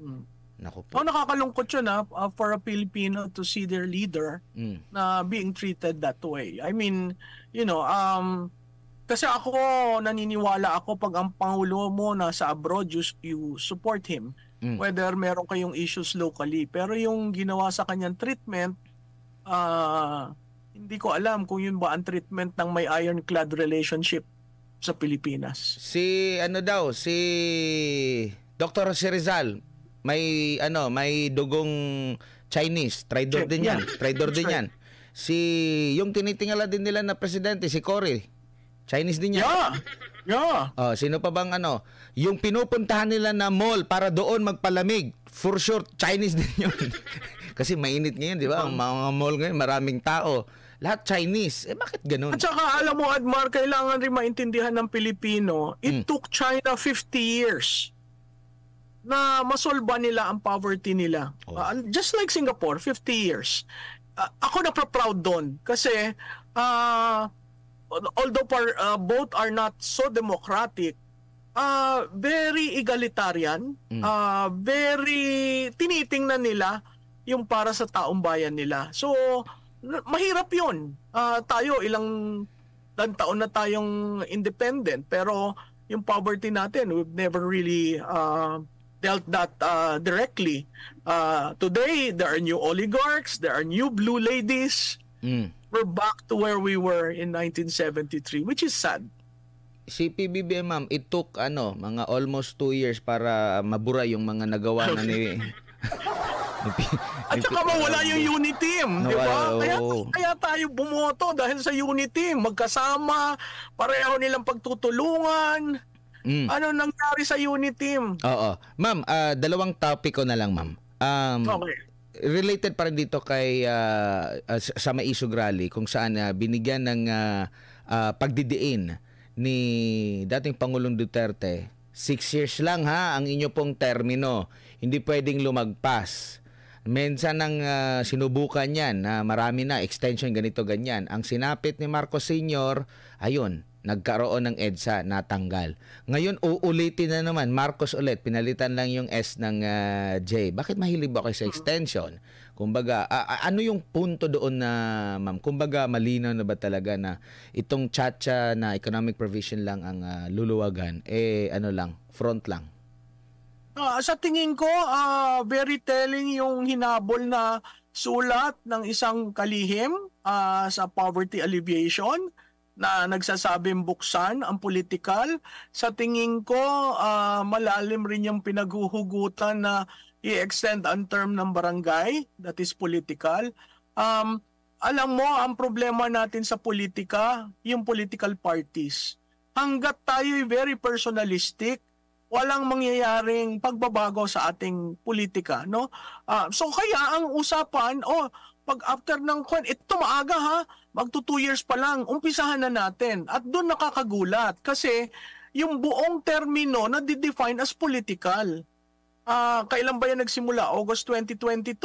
Mm. Naku po. Oh, nakakalungkot yun ha, uh, ah, for a Filipino to see their leader mm. na being treated that way. I mean, you know, um, kasi ako, naniniwala ako pag ang Pangulo mo nasa abroad, you, you support him. Mm. Whether meron kayong issues locally. Pero yung ginawa sa kanyang treatment, uh, hindi ko alam kung yun ba ang treatment ng may ironclad relationship sa Pilipinas. Si ano daw, si Dr. Si Rizal, may ano, may dugong Chinese, traidor din yan, yeah. traidor din yan. Si yung tinitingala din nila na presidente si Cory, Chinese din yan. Yeah. Yeah. Oh, sino pa bang ano, yung pinupuntahan nila na mall para doon magpalamig, for sure Chinese din yun. Kasi mainit ngayon, di ba? Ang mga mall ngayon, maraming tao lahat Chinese. Eh bakit ganun? At saka alam mo Admar, kailangan rin maintindihan ng Pilipino, it mm. took China 50 years na masolba nila ang poverty nila. Oh. Uh, just like Singapore, 50 years. Uh, ako napra-proud doon kasi uh, although par, uh, both are not so democratic, uh, very egalitarian, mm. uh, very tinitingnan nila yung para sa taong bayan nila. So, mahirap yun. Uh, tayo ilang ilang taon na tayong independent pero yung poverty natin we've never really uh, dealt that uh, directly. Uh, today there are new oligarchs, there are new blue ladies. Mm. We're back to where we were in 1973 which is sad. Si PBB ma'am, it took ano, mga almost two years para mabura yung mga nagawa na ni At saka mawala yung unit team, no, di ba? Kaya, kaya tayo bumoto dahil sa unit team, magkasama, pareho nilang pagtutulungan. Mm. Ano nangyari sa unit team? Oo. Ma'am, uh, dalawang topic ko na lang, ma'am. Um, okay related pa rin dito kay uh, uh, sa Maiso Grali kung saan uh, binigyan ng uh, uh, pagdidiin ni dating Pangulong Duterte. Six years lang ha ang inyo pong termino. Hindi pwedeng lumagpas. Mensa nang uh, ah, sinubukan niyan, na uh, marami na extension ganito ganyan. Ang sinapit ni Marcos Sr., ayun, nagkaroon ng EDSA, natanggal. Ngayon, uulitin na naman, Marcos ulit, pinalitan lang yung S ng uh, J. Bakit mahilig ba kayo sa extension? Kumbaga, uh, ano yung punto doon na, ma'am? Kumbaga, malinaw na ba talaga na itong chacha na economic provision lang ang uh, luluwagan, eh ano lang, front lang? Uh, sa tingin ko, uh, very telling yung hinabol na sulat ng isang kalihim uh, sa poverty alleviation na nagsasabing buksan ang political. Sa tingin ko, uh, malalim rin yung pinaghuhugutan na i-extend ang term ng barangay, that is political. Um, alam mo, ang problema natin sa politika, yung political parties. Hanggat tayo very personalistic, walang mangyayaring pagbabago sa ating politika, no? Uh, so kaya ang usapan, oh, pag after ng kwan, ito maaga ha, magto 2 years pa lang, umpisahan na natin. At doon nakakagulat kasi yung buong termino na define as political. Uh, kailan ba yan nagsimula? August 2022?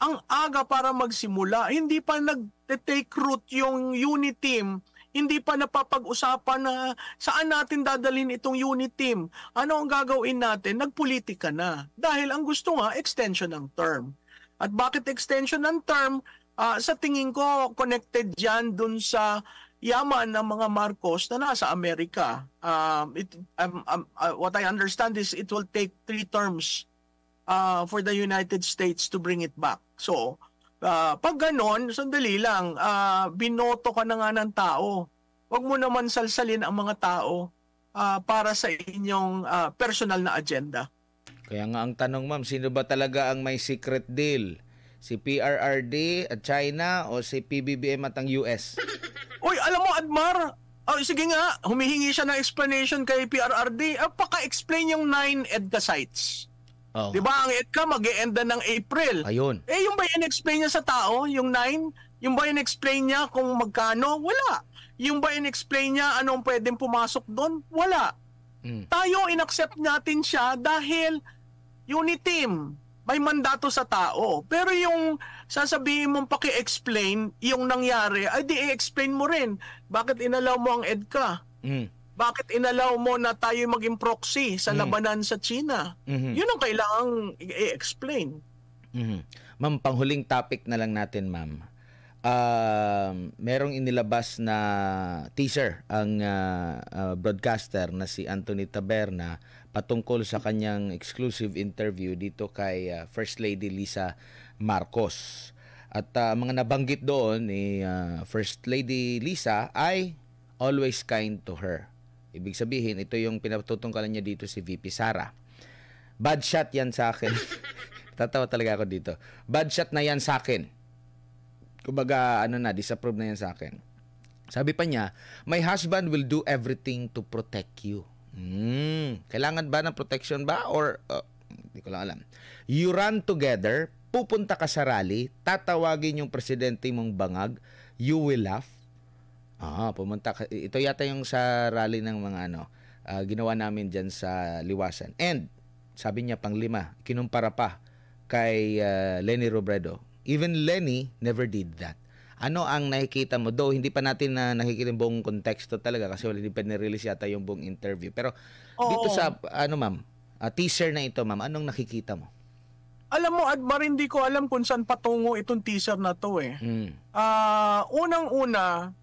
Ang aga para magsimula, hindi pa nag-take root yung unit team hindi pa napapag-usapan na saan natin dadalhin itong unit team. Ano ang gagawin natin? Nagpolitika na. Dahil ang gusto nga, extension ng term. At bakit extension ng term? Uh, sa tingin ko, connected dyan dun sa yaman ng mga Marcos na nasa Amerika. Um, it, um, um, uh, what I understand is it will take three terms uh, for the United States to bring it back. So, Uh, pag ganon, sandali lang, uh, binoto ka na nga ng tao. Huwag mo naman salsalin ang mga tao uh, para sa inyong uh, personal na agenda. Kaya nga ang tanong ma'am, sino ba talaga ang may secret deal? Si PRRD at China o si PBBM at ang US? Uy, alam mo Admar, oh, sige nga, humihingi siya ng explanation kay PRRD. Apaka-explain yung 9 EDCA sites. Oh. 'Di ba ang EDCA mag -e end na ng April. Ayun. Eh yung ba in-explain niya sa tao, yung 9, yung ba in-explain niya kung magkano? Wala. Yung ba in-explain niya anong pwedeng pumasok doon? Wala. Mm. Tayo inaccept natin siya dahil unit team may mandato sa tao. Pero yung sasabihin mong paki-explain yung nangyari, ay di i-explain mo rin. Bakit inalaw mo ang EDCA? Mm bakit inalaw mo na tayo maging proxy sa mm. labanan mm. sa China? Mm-hmm. Yun ang kailangang i-explain. Mm-hmm. Ma'am, panghuling topic na lang natin, ma'am. Uh, merong inilabas na teaser ang uh, uh, broadcaster na si Anthony Taberna patungkol sa kanyang exclusive interview dito kay uh, First Lady Lisa Marcos. At uh, mga nabanggit doon ni uh, First Lady Lisa ay always kind to her. Ibig sabihin, ito yung pinatutungkalan niya dito si VP Sara. Bad shot yan sa akin. Tatawa talaga ako dito. Bad shot na yan sa akin. Kumbaga, ano na, disapprove na yan sa akin. Sabi pa niya, my husband will do everything to protect you. Mm, kailangan ba ng protection ba? Or, uh, hindi ko lang alam. You run together, pupunta ka sa rally, tatawagin yung presidente mong bangag, you will laugh, Ah, pumunta Ito yata yung sa rally ng mga ano, uh, ginawa namin diyan sa Liwasan. And sabi niya pang lima, kinumpara pa kay uh, Lenny Robredo. Even Lenny never did that. Ano ang nakikita mo? Though hindi pa natin na nakikita yung buong konteksto talaga kasi wala din pa ni-release yata yung buong interview. Pero Oo. dito sa ano ma'am, uh, teaser na ito ma'am, anong nakikita mo? alam mo, Admar, hindi ko alam kung saan patungo itong teaser na to eh. Mm. Uh, Unang-una,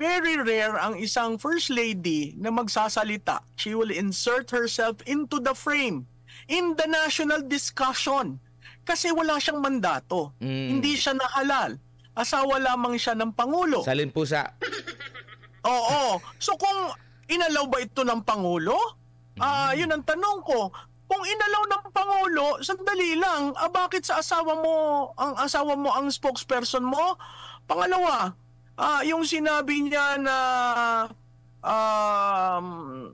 Very rare ang isang first lady na magsasalita. She will insert herself into the frame, in the national discussion. Kasi wala siyang mandato. Mm. Hindi siya nahalal. Asawa lamang siya ng Pangulo. Salin po sa... Oo. So kung inalaw ba ito ng Pangulo? Mm. Ah, mm. uh, yun ang tanong ko kung inalaw ng Pangulo, sandali lang, ah, bakit sa asawa mo, ang asawa mo ang spokesperson mo? Pangalawa, Ah, yung sinabi niya na um,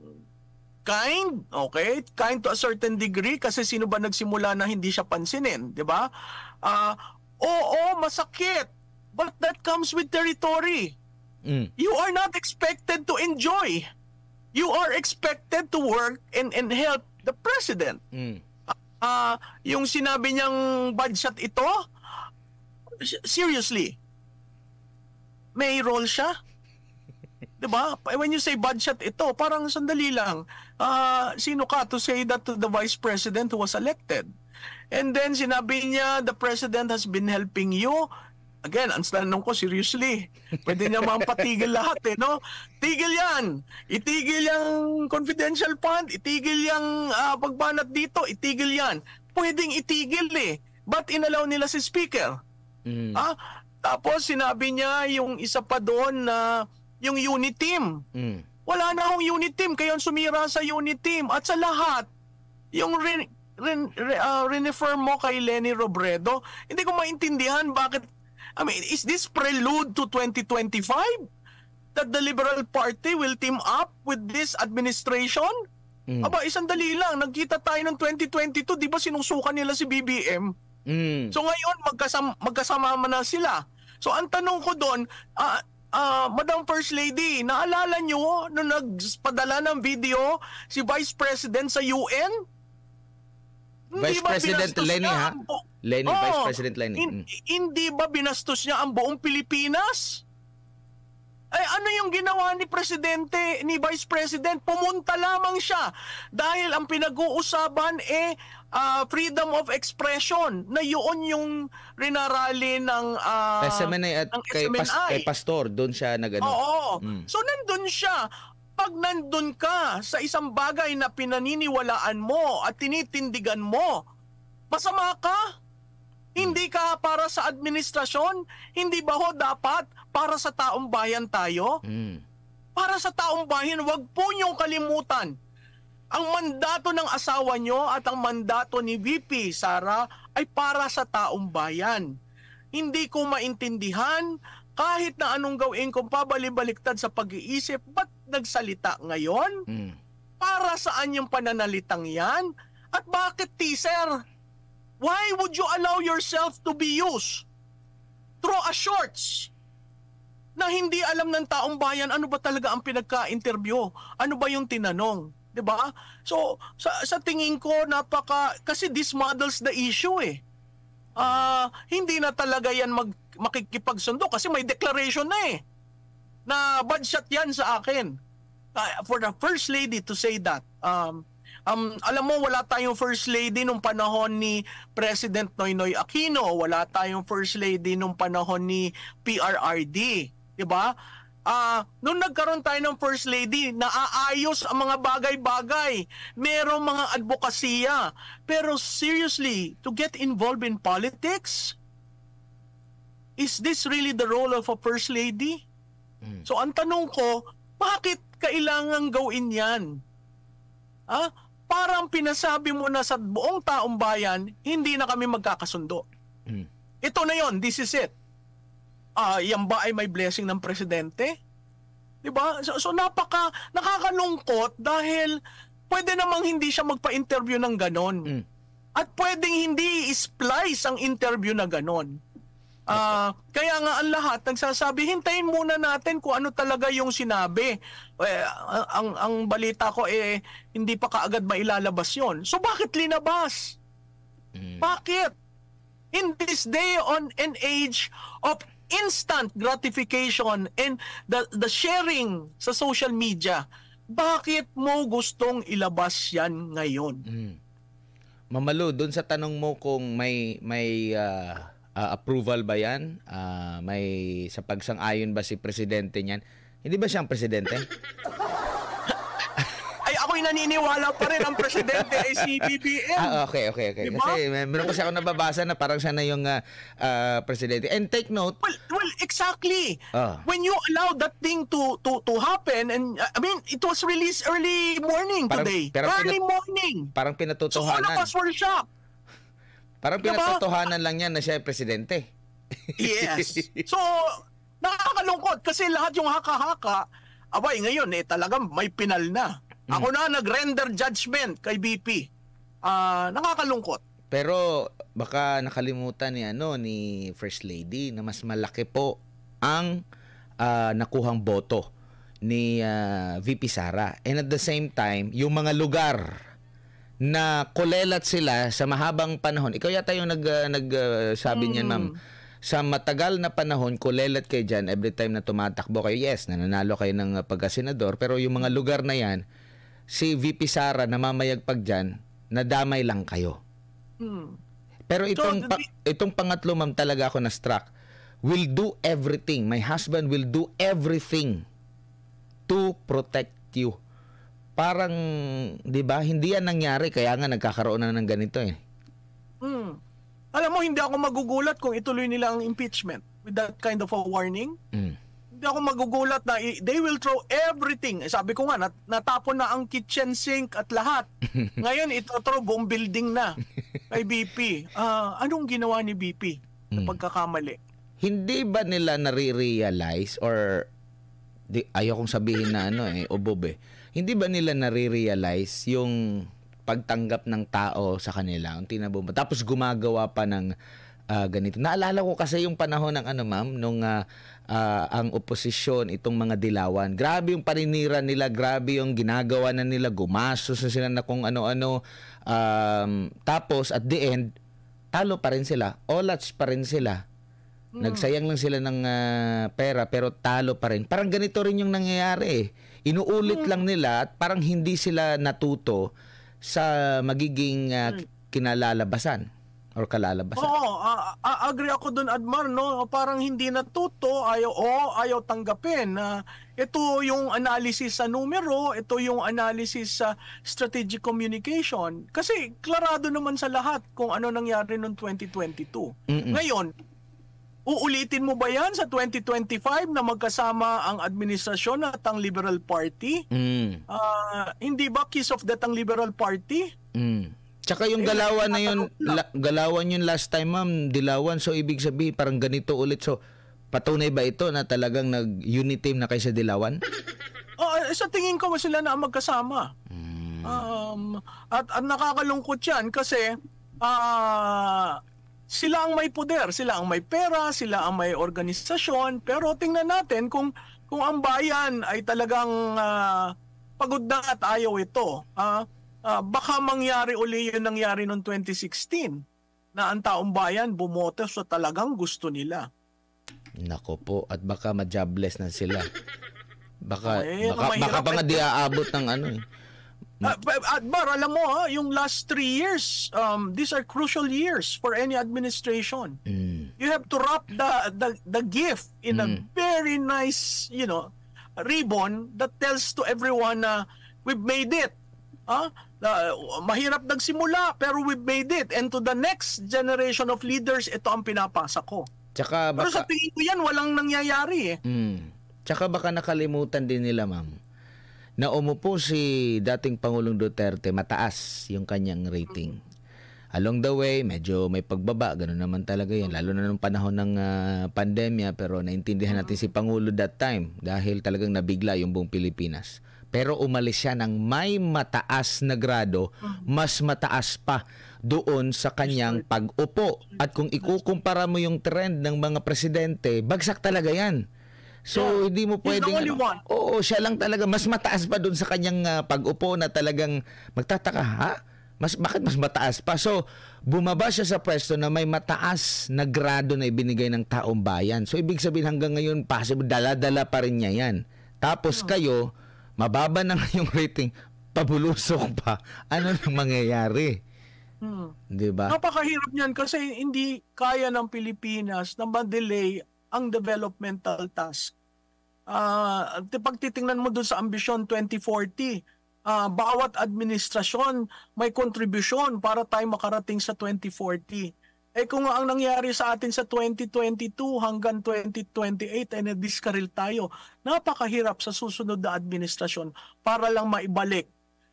kind, okay? Kind to a certain degree kasi sino ba nagsimula na hindi siya pansinin, 'di ba? Ah, uh, oo, masakit. But that comes with territory. Mm. You are not expected to enjoy. You are expected to work and and help the president. Mm. Uh, yung sinabi niyang bad shot ito, seriously, may role siya. 'Di ba? When you say budget ito, parang sandali lang. Uh, sino ka to say that to the vice president who was elected? And then sinabi niya, the president has been helping you. Again, ang tanong ko, seriously, pwede niya mampatigil lahat eh, no? Tigil yan! Itigil yung confidential fund, itigil yung uh, pagbanat dito, itigil yan. Pwedeng itigil eh. Ba't inalaw nila si speaker? Mm. Ha? Ah, tapos sinabi niya yung isa pa doon na yung unit team. Mm. Wala na akong unit team, kayo sumira sa unit team. At sa lahat, yung rin, rin, re, uh, ah, renefer mo kay Lenny Robredo, hindi ko maintindihan bakit, I mean, is this prelude to 2025? That the Liberal Party will team up with this administration? Mm. Aba, isang dali lang, nagkita tayo ng 2022, di ba sinusukan nila si BBM? Mm. So ngayon, magkasama, magkasama na sila. So ang tanong ko doon, uh, uh, Madam First Lady, naalala nyo nung nagpadala ng video si Vice President sa UN? Vice hindi President Lenny ha? Bu- Lenny, oh, Vice President Lenny. Hindi ba binastos niya ang buong Pilipinas? Ay eh, ano yung ginawa ni presidente, ni vice president? Pumunta lamang siya dahil ang pinag-uusapan eh uh, freedom of expression na yun yung rinarali ng uh, ah, SMNI at ng kay, SMNI. Pas, kay pastor doon siya nagano. Oo. Mm. So nandun siya pag nandun ka sa isang bagay na pinaniniwalaan mo at tinitindigan mo, masama ka? Mm. Hindi ka para sa administrasyon? Hindi ba ho dapat para sa taong bayan tayo. Mm. Para sa taong bayan, wag po niyong kalimutan. Ang mandato ng asawa niyo at ang mandato ni VP Sara ay para sa taong bayan. Hindi ko maintindihan kahit na anong gawin kong pabalik-baliktad sa pag-iisip, ba't nagsalita ngayon? Mm. Para saan yung pananalitang yan? At bakit teaser? Why would you allow yourself to be used? Throw a shorts na hindi alam ng taong bayan ano ba talaga ang pinagka-interview. Ano ba yung tinanong? 'di ba? So sa, sa tingin ko napaka kasi this models the issue eh. Ah, uh, hindi na talaga 'yan mag makikipagsundo kasi may declaration na eh. Na bad shot 'yan sa akin. Uh, for the first lady to say that. Um Um, alam mo, wala tayong first lady nung panahon ni President Noynoy Aquino. Wala tayong first lady nung panahon ni PRRD. 'Di ba? Ah, uh, nung nagkaroon tayo ng First Lady, naaayos ang mga bagay-bagay. Merong mga advokasya. Pero seriously, to get involved in politics, is this really the role of a First Lady? Mm. So ang tanong ko, bakit kailangan gawin yan? Ah, parang pinasabi mo na sa buong taong bayan, hindi na kami magkakasundo. Mm. Ito na yon, this is it uh, yan ba ay may blessing ng presidente? 'Di ba? So, so napaka nakakalungkot dahil pwede namang hindi siya magpa-interview ng ganon. Mm. At pwedeng hindi i splice ang interview na ganon. Uh, kaya nga ang lahat nagsasabi, hintayin muna natin kung ano talaga yung sinabi. Eh, ang, ang balita ko eh, hindi pa kaagad mailalabas yon. So bakit linabas? Mm. Bakit? In this day on an age of instant gratification and the, the sharing sa social media, bakit mo gustong ilabas yan ngayon? Mm. Mamalo, doon sa tanong mo kung may may uh, uh, approval ba yan? Uh, may sa pagsang-ayon ba si presidente niyan? Hindi ba siya ang presidente? ako'y naniniwala pa rin ang presidente ay si BBM. Ah, okay, okay, okay. Diba? Kasi meron kasi ako nababasa na parang siya na yung uh, uh, presidente. And take note. Well, well exactly. Oh. When you allow that thing to to to happen and uh, I mean, it was released early morning parang, today. Early morning. Parang pinatotohanan. So, all of us were shocked. Parang pinatotohanan diba? lang yan na siya presidente. yes. So, nakakalungkot kasi lahat yung haka-haka, abay, ngayon eh talagang may pinal na. Mm. Ako na nag-render judgment kay BP. Uh, ah, nakakalungkot. Pero baka nakalimutan ni ano ni First Lady na mas malaki po ang uh, nakuhang boto ni uh, ah, VP Sara. And at the same time, yung mga lugar na kulelat sila sa mahabang panahon. Ikaw yata yung nag uh, nagsabi uh, mm. niya, ma'am sa matagal na panahon, kulelat kayo dyan every time na tumatakbo kayo. Yes, nananalo kayo ng pagka-senador. pero yung mga lugar na yan, si VP Sara na mamayagpag dyan, nadamay lang kayo. Hmm. Pero itong, so, pa, itong pangatlo, ma'am, talaga ako na-struck. Will do everything. My husband will do everything to protect you. Parang, di ba, hindi yan nangyari. Kaya nga nagkakaroon na ng ganito eh. Hmm. Alam mo, hindi ako magugulat kung ituloy nila ang impeachment with that kind of a warning. Hmm hindi ako magugulat na they will throw everything. Eh, sabi ko nga, nat, natapon na ang kitchen sink at lahat. Ngayon, ito throw buong building na kay BP. Uh, ah, anong ginawa ni BP na hmm. pagkakamali? Hindi ba nila nare-realize or di, ayaw sabihin na ano eh, obob eh. Hindi ba nila nare-realize yung pagtanggap ng tao sa kanila, unti na bumaba. Tapos gumagawa pa ng uh, ganito. Naalala ko kasi yung panahon ng ano ma'am, nung uh, uh, ang oposisyon, itong mga dilawan. Grabe yung paninira nila, grabe yung ginagawa na nila, gumastos na sila na kung ano-ano. Um, tapos, at the end, talo pa rin sila. Olats pa rin sila. Mm. Nagsayang lang sila ng uh, pera pero talo pa rin. Parang ganito rin yung nangyayari eh. Inuulit mm. lang nila at parang hindi sila natuto sa magiging uh, kinalalabasan or kalalabas. Oo, uh, uh, agree ako doon Admar no, parang hindi natuto, ayaw o oh, ayaw tanggapin na uh, ito yung analysis sa numero, ito yung analysis sa strategic communication kasi klarado naman sa lahat kung ano nangyari noong 2022. Mm-mm. Ngayon, uulitin mo ba 'yan sa 2025 na magkasama ang administrasyon at ang Liberal Party? Mm. Uh, hindi ba kiss of death ang Liberal Party? Mm Tsaka yung galawan na yun, la, galawan yun last time ma'am, dilawan. So ibig sabihin parang ganito ulit. So patunay ba ito na talagang nag-unit team na kaysa dilawan? Oo, oh, eh, sa tingin ko sila na magkasama. Hmm. Um, at, at nakakalungkot yan kasi uh, sila ang may poder, sila ang may pera, sila ang may organisasyon. Pero tingnan natin kung kung ang bayan ay talagang uh, pagod na at ayaw ito. Uh, uh, baka mangyari uli yung nangyari noong 2016 na ang taong bayan bumoto sa so talagang gusto nila. Nako po, at baka ma-jobless na sila. Baka, eh, baka, baka pa nga eh. di aabot ng ano eh. Uh, ah, Akbar, alam mo ha, ah, yung last three years, um, these are crucial years for any administration. Mm. You have to wrap the the, the gift in mm. a very nice, you know, ribbon that tells to everyone na uh, we've made it. Huh? Uh, mahirap nagsimula pero we made it and to the next generation of leaders ito ang pinapasa ko. Tsaka baka, pero sa tingin ko yan walang nangyayari eh. Mm. Tsaka baka nakalimutan din nila ma'am na umupo si dating Pangulong Duterte mataas yung kanyang rating. Along the way, medyo may pagbaba, ganun naman talaga yan. Lalo na nung panahon ng uh, pandemya, pero naintindihan natin si Pangulo that time dahil talagang nabigla yung buong Pilipinas pero umalis siya ng may mataas na grado, mm. mas mataas pa doon sa kanyang pag-upo. At kung ikukumpara mo yung trend ng mga presidente, bagsak talaga yan. So, yeah. hindi mo pwedeng... ano, one. Oo, siya lang talaga. Mas mataas pa doon sa kanyang uh, pag-upo na talagang magtataka, ha? Mas, bakit mas mataas pa? So, bumaba siya sa pwesto na may mataas na grado na ibinigay ng taong bayan. So, ibig sabihin hanggang ngayon, possible, dala-dala pa rin niya yan. Tapos oh. kayo, mababa na nga yung rating, pabulusok pa, ano nang mangyayari? Hmm. 'Di ba? Napakahirap niyan kasi hindi kaya ng Pilipinas na ma-delay ang developmental task. Ah, uh, pag titingnan mo doon sa ambisyon 2040, uh, ah, bawat administrasyon may kontribusyon para tayo makarating sa 2040 eh kung ang nangyari sa atin sa 2022 hanggang 2028 ay eh, nadiskaril tayo, napakahirap sa susunod na administrasyon para lang maibalik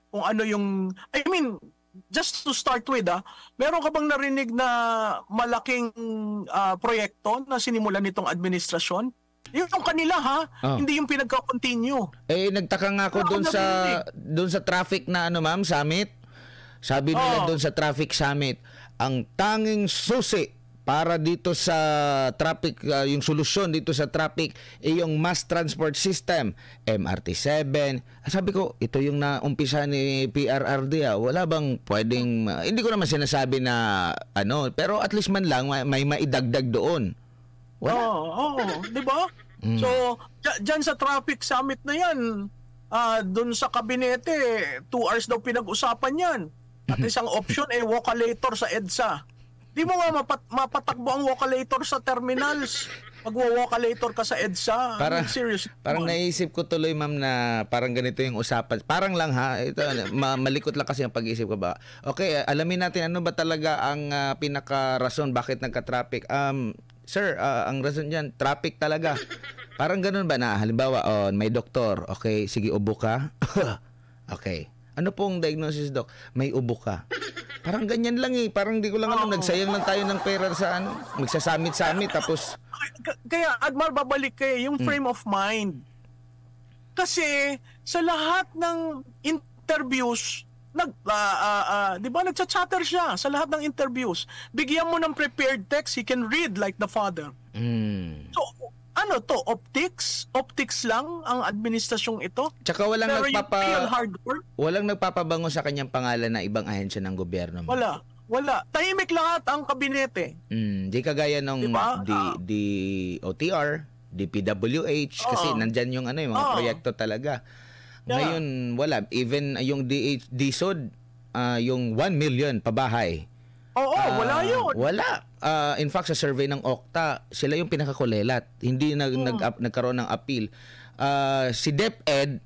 kung ano yung, I mean, just to start with, ah, meron ka bang narinig na malaking uh, proyekto na sinimulan nitong administrasyon? Yung kanila ha, oh. hindi yung pinagka-continue. Eh nagtaka nga ako doon sa doon sa traffic na ano ma'am, summit. Sabi nila oh. doon sa traffic summit, ang tanging susi para dito sa traffic, uh, yung solusyon dito sa traffic, ay yung mass transport system, MRT7. Ah, sabi ko, ito yung naumpisa ni PRRD. Ha. Ah. Wala bang pwedeng, uh, hindi ko naman sinasabi na ano, pero at least man lang may, may maidagdag doon. Wala. Oo, oh, oh, di ba? Mm. So, dyan sa traffic summit na yan, uh, doon sa kabinete, two hours daw pinag-usapan yan. At isang option ay eh walkalator sa EDSA. Di mo nga mapat- mapatakbo ang walkalator sa terminals. Magwa-walkalator ka sa EDSA. Ano parang, I serious. Parang naisip ko tuloy ma'am na parang ganito yung usapan. Parang lang ha, ito, ano, ma- malikot lang kasi ang pag-iisip ko ba. Okay, ah, alamin natin ano ba talaga ang uh, pinaka-rason bakit nagka-traffic. Um, sir, uh, ang rason diyan traffic talaga. Parang ganun ba na, halimbawa, oh, may doktor, okay, sige, ubo ka. okay, ano pong diagnosis, Doc? May ubo ka. Parang ganyan lang eh. Parang di ko lang alam. Nagsayang lang tayo ng pera sa ano. Magsasamit-samit tapos... Kaya, Admar, babalik kayo. Yung mm. frame of mind. Kasi sa lahat ng interviews, nag uh, uh, uh, 'di ba nagcha-chatter siya sa lahat ng interviews. Bigyan mo ng prepared text, he can read like the father. Mm. So ano to, optics? Optics lang ang administrasyong ito? Tsaka walang Pero nagpapa... hard work? Walang nagpapabango sa kanyang pangalan na ibang ahensya ng gobyerno. Man. Wala. Wala. Tahimik lahat ang kabinete. Mm, di kagaya ng diba? di, uh, ah. di OTR, DPWH, uh, kasi ah. nandyan yung ano, yung mga uh, proyekto talaga. Ngayon, wala. Even yung DH, DSOD, uh, yung 1 million pabahay Oo, uh, wala yun. Wala. Uh, in fact, sa survey ng Okta, sila yung pinakakulelat. Hindi nag, hmm. nag, up, ah, nagkaroon ng appeal. Uh, si DepEd,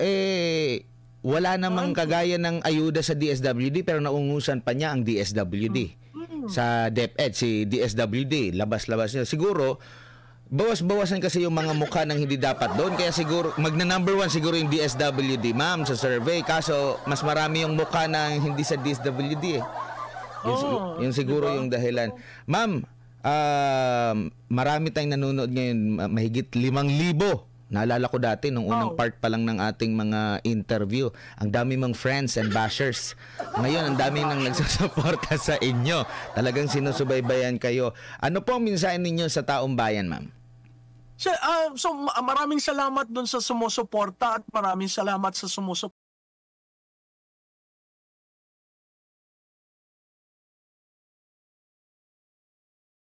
eh, wala namang kagaya ng ayuda sa DSWD pero naungusan pa niya ang DSWD. Hmm. Sa DepEd, si DSWD, labas-labas niya. Siguro, bawas-bawasan kasi yung mga mukha ng hindi dapat doon. Kaya siguro, magna number one siguro yung DSWD, ma'am, sa survey. Kaso, mas marami yung mukha ng hindi sa DSWD eh. Oh, yun, siguro diba? yung dahilan. Ma'am, uh, marami tayong nanonood ngayon, mahigit limang libo. Naalala ko dati, nung unang oh. part pa lang ng ating mga interview, ang dami mong friends and bashers. Ngayon, ang dami nang nagsusuporta sa inyo. Talagang sinusubaybayan kayo. Ano po ang mensahe ninyo sa taong bayan, ma'am? Um, so, uh, so maraming salamat doon sa sumusuporta at maraming salamat sa sumusu